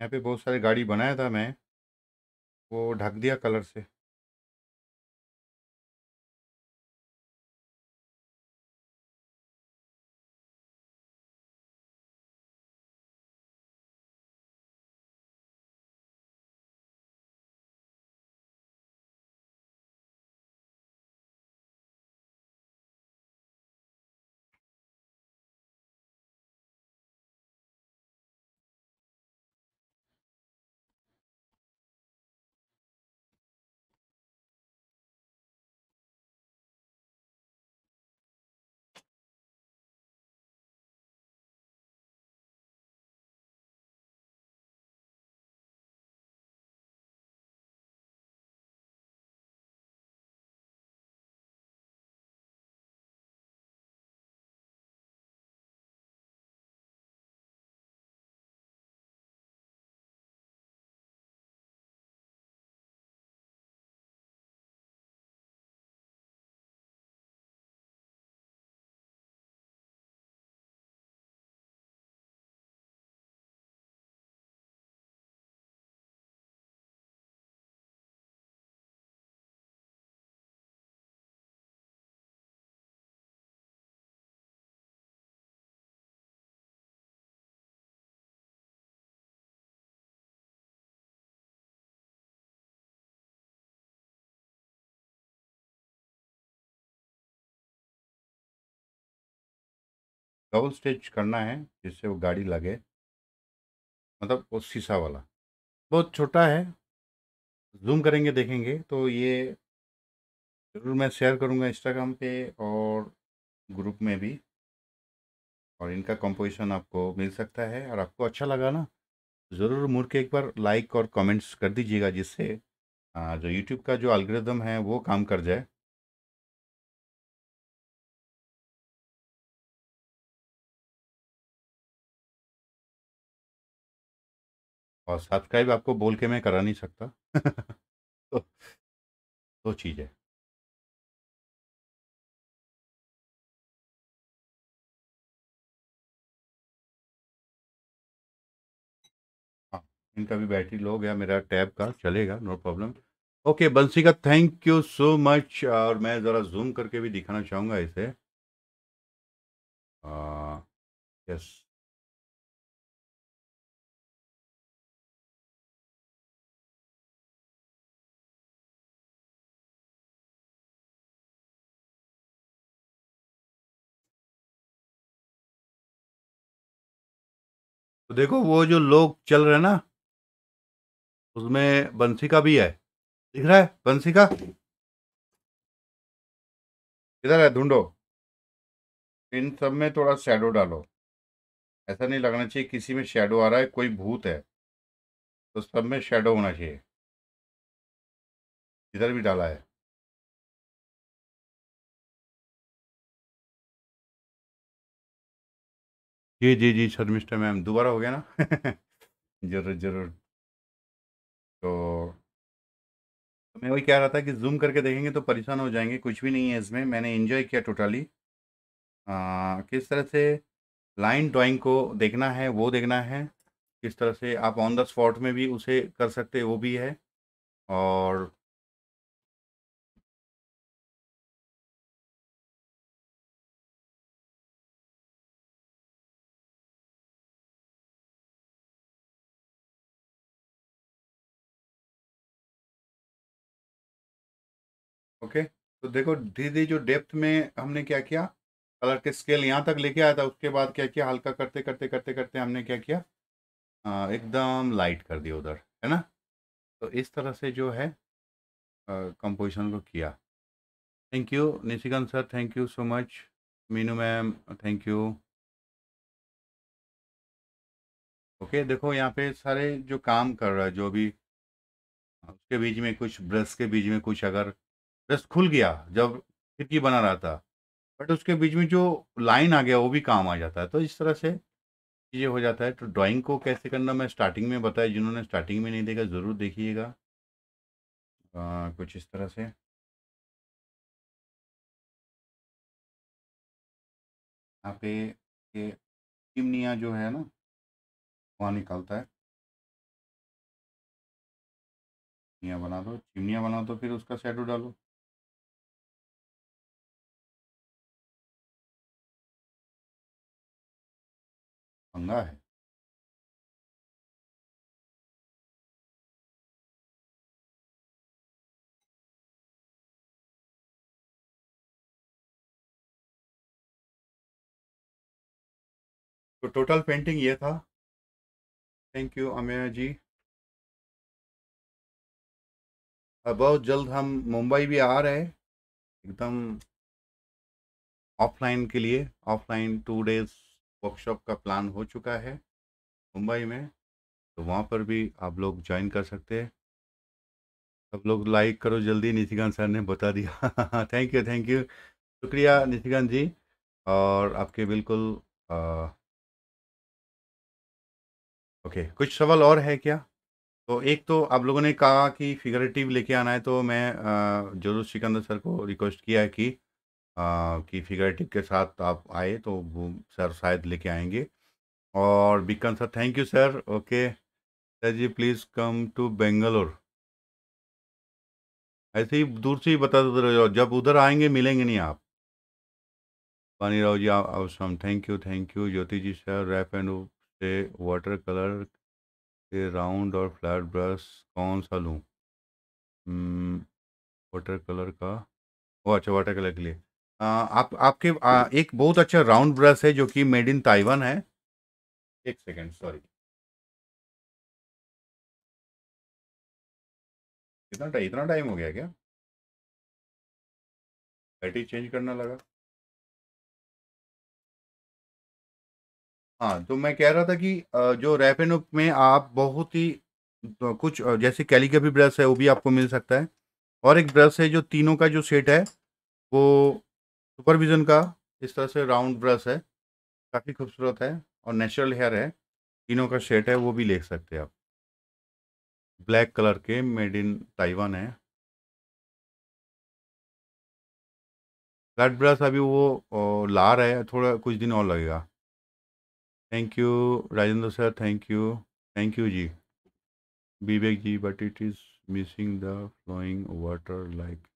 यहाँ पे बहुत सारी गाड़ी बनाया था मैं वो ढक दिया कलर से डबल स्टेज करना है जिससे वो गाड़ी लगे मतलब वो शीशा वाला बहुत छोटा है जूम करेंगे देखेंगे तो ये ज़रूर मैं शेयर करूँगा इंस्टाग्राम पे और ग्रुप में भी और इनका कंपोजिशन आपको मिल सकता है और आपको अच्छा लगा ना ज़रूर मुड़ के एक बार लाइक और कमेंट्स कर दीजिएगा जिससे जो यूट्यूब का जो अलग्रिदम है वो काम कर जाए और सब्सक्राइब आपको बोल के मैं करा नहीं सकता तो तो चीज़ है हाँ, इनका भी बैटरी लो गया मेरा टैब का चलेगा नो प्रॉब्लम ओके बंसी का थैंक यू सो मच और मैं ज़रा जूम करके भी दिखाना चाहूँगा इसे uh, यस देखो वो जो लोग चल रहे ना उसमें बंसी का भी है दिख रहा है बंसी का इधर है ढूंढो इन सब में थोड़ा शेडो डालो ऐसा नहीं लगना चाहिए किसी में शेडो आ रहा है कोई भूत है तो सब में शेडो होना चाहिए इधर भी डाला है जी जी जी शर्मिष्ठा मैम दोबारा हो गया ना जरूर जरूर तो मैं वही कह रहा था कि जूम करके देखेंगे तो परेशान हो जाएंगे कुछ भी नहीं है इसमें मैंने इन्जॉय किया टोटली किस तरह से लाइन ड्राइंग को देखना है वो देखना है किस तरह से आप ऑन द स्पॉट में भी उसे कर सकते वो भी है और ओके तो देखो धीरे धीरे जो डेप्थ में हमने क्या किया कलर के स्केल यहाँ तक लेके आया था उसके बाद क्या किया हल्का करते करते करते करते हमने क्या किया एकदम लाइट कर दिया उधर है ना तो इस तरह से जो है कंपोजिशन को किया thank you Nishikant sir thank you so much Meenu ma'am thank you okay देखो यहाँ पे सारे जो काम कर रहा है जो भी उसके बीच में कुछ ब्रश के बीच में कुछ अगर रस खुल गया जब खिड़की बना रहा था बट उसके बीच में जो लाइन आ गया वो भी काम आ जाता है तो इस तरह से ये हो जाता है तो ड्राइंग को कैसे करना मैं स्टार्टिंग में बताया जिन्होंने स्टार्टिंग में नहीं देखा ज़रूर देखिएगा कुछ इस तरह से यहाँ पे ये चिमनिया जो है ना वहाँ निकलता है चिमनिया बना दो चिमनिया बना दो फिर उसका शेडो डालो पंगा है तो टोटल पेंटिंग ये था थैंक यू अमेय जी बहुत जल्द हम मुंबई भी आ रहे हैं एकदम ऑफलाइन के लिए ऑफलाइन टू डेज वर्कशॉप का प्लान हो चुका है मुंबई में तो वहाँ पर भी आप लोग ज्वाइन कर सकते हैं सब लोग लाइक करो जल्दी निशिकांत सर ने बता दिया थैंक यू थैंक यू शुक्रिया निशिकांत जी और आपके बिल्कुल आ, ओके okay. कुछ सवाल और है क्या तो एक तो आप लोगों ने कहा कि फिगरेटिव लेके आना है तो मैं जरूर सिकंदर सर को रिक्वेस्ट किया है कि की फिगर टिक के साथ आप आए तो वो सर शायद लेके आएंगे और बिकन sir thank you sir okay sir ji please come to Bangalore ऐसे ही दूर से ही बता रहो जब उधर आएंगे मिलेंगे नहीं आप पानी Rao ji awesome thank you thank you Jyoti ji sir रैप एंड से वाटर कलर से राउंड और फ्लैट ब्रश कौन सा लूँ वाटर कलर का ओ अच्छा वाटर कलर के लिए आप आपके आ, एक बहुत अच्छा राउंड ब्रश है जो कि मेड इन ताइवान है एक सेकेंड सॉरी इतना टाइम इतना टाइम हो गया क्या बैटरी चेंज करना लगा हाँ तो मैं कह रहा था कि जो रैपेनो में आप बहुत ही तो कुछ जैसे कैलीग्राफी ब्रश है वो भी आपको मिल सकता है और एक ब्रश है जो तीनों का जो सेट है वो सुपरविजन का इस तरह से राउंड ब्रश है काफ़ी खूबसूरत है और नेचुरल हेयर है तीनों का शेड है वो भी ले सकते हैं आप ब्लैक कलर के मेड इन ताइवान है फ्लैट ब्रश अभी वो ला रहा है थोड़ा कुछ दिन और लगेगा thank you Rajendra sir thank you thank you ji Vivek ji but it is missing the flowing water like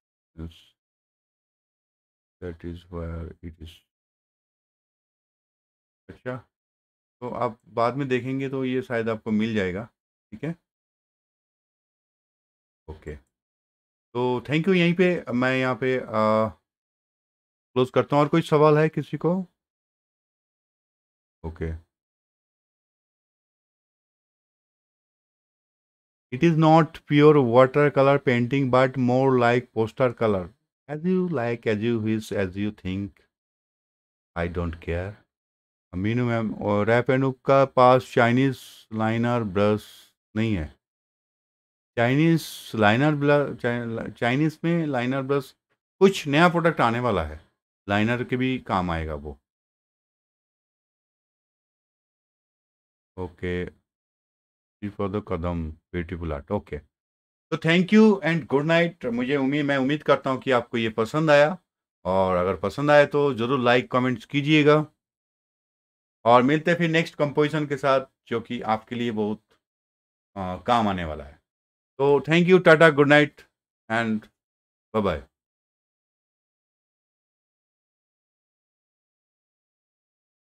that is wire it is अच्छा तो आप बाद में देखेंगे तो ये शायद आपको मिल जाएगा ठीक है ओके तो थैंक यू यहीं पे मैं यहाँ पे क्लोज करता हूँ और कोई सवाल है किसी को okay it is not pure water colour painting but more like poster colour as you like as you wish, as you think I don't care Meenu ma'am और रैपेनुक का पास चाइनीज़ लाइनर ब्रश नहीं है चाइनीज़ लाइनर चाइनीज़ में liner brush कुछ नया product आने वाला है लाइनर के भी काम आएगा वो ओके फॉर द कदम ब्यूटीफुल आर्ट ओके तो thank you and good night मुझे उम्मीद मैं उम्मीद करता हूँ कि आपको ये पसंद आया और अगर पसंद आए तो ज़रूर लाइक कमेंट्स कीजिएगा और मिलते फिर नेक्स्ट कंपोजिशन के साथ जो कि आपके लिए बहुत आ, काम आने वाला है तो thank you tata good night and bye bye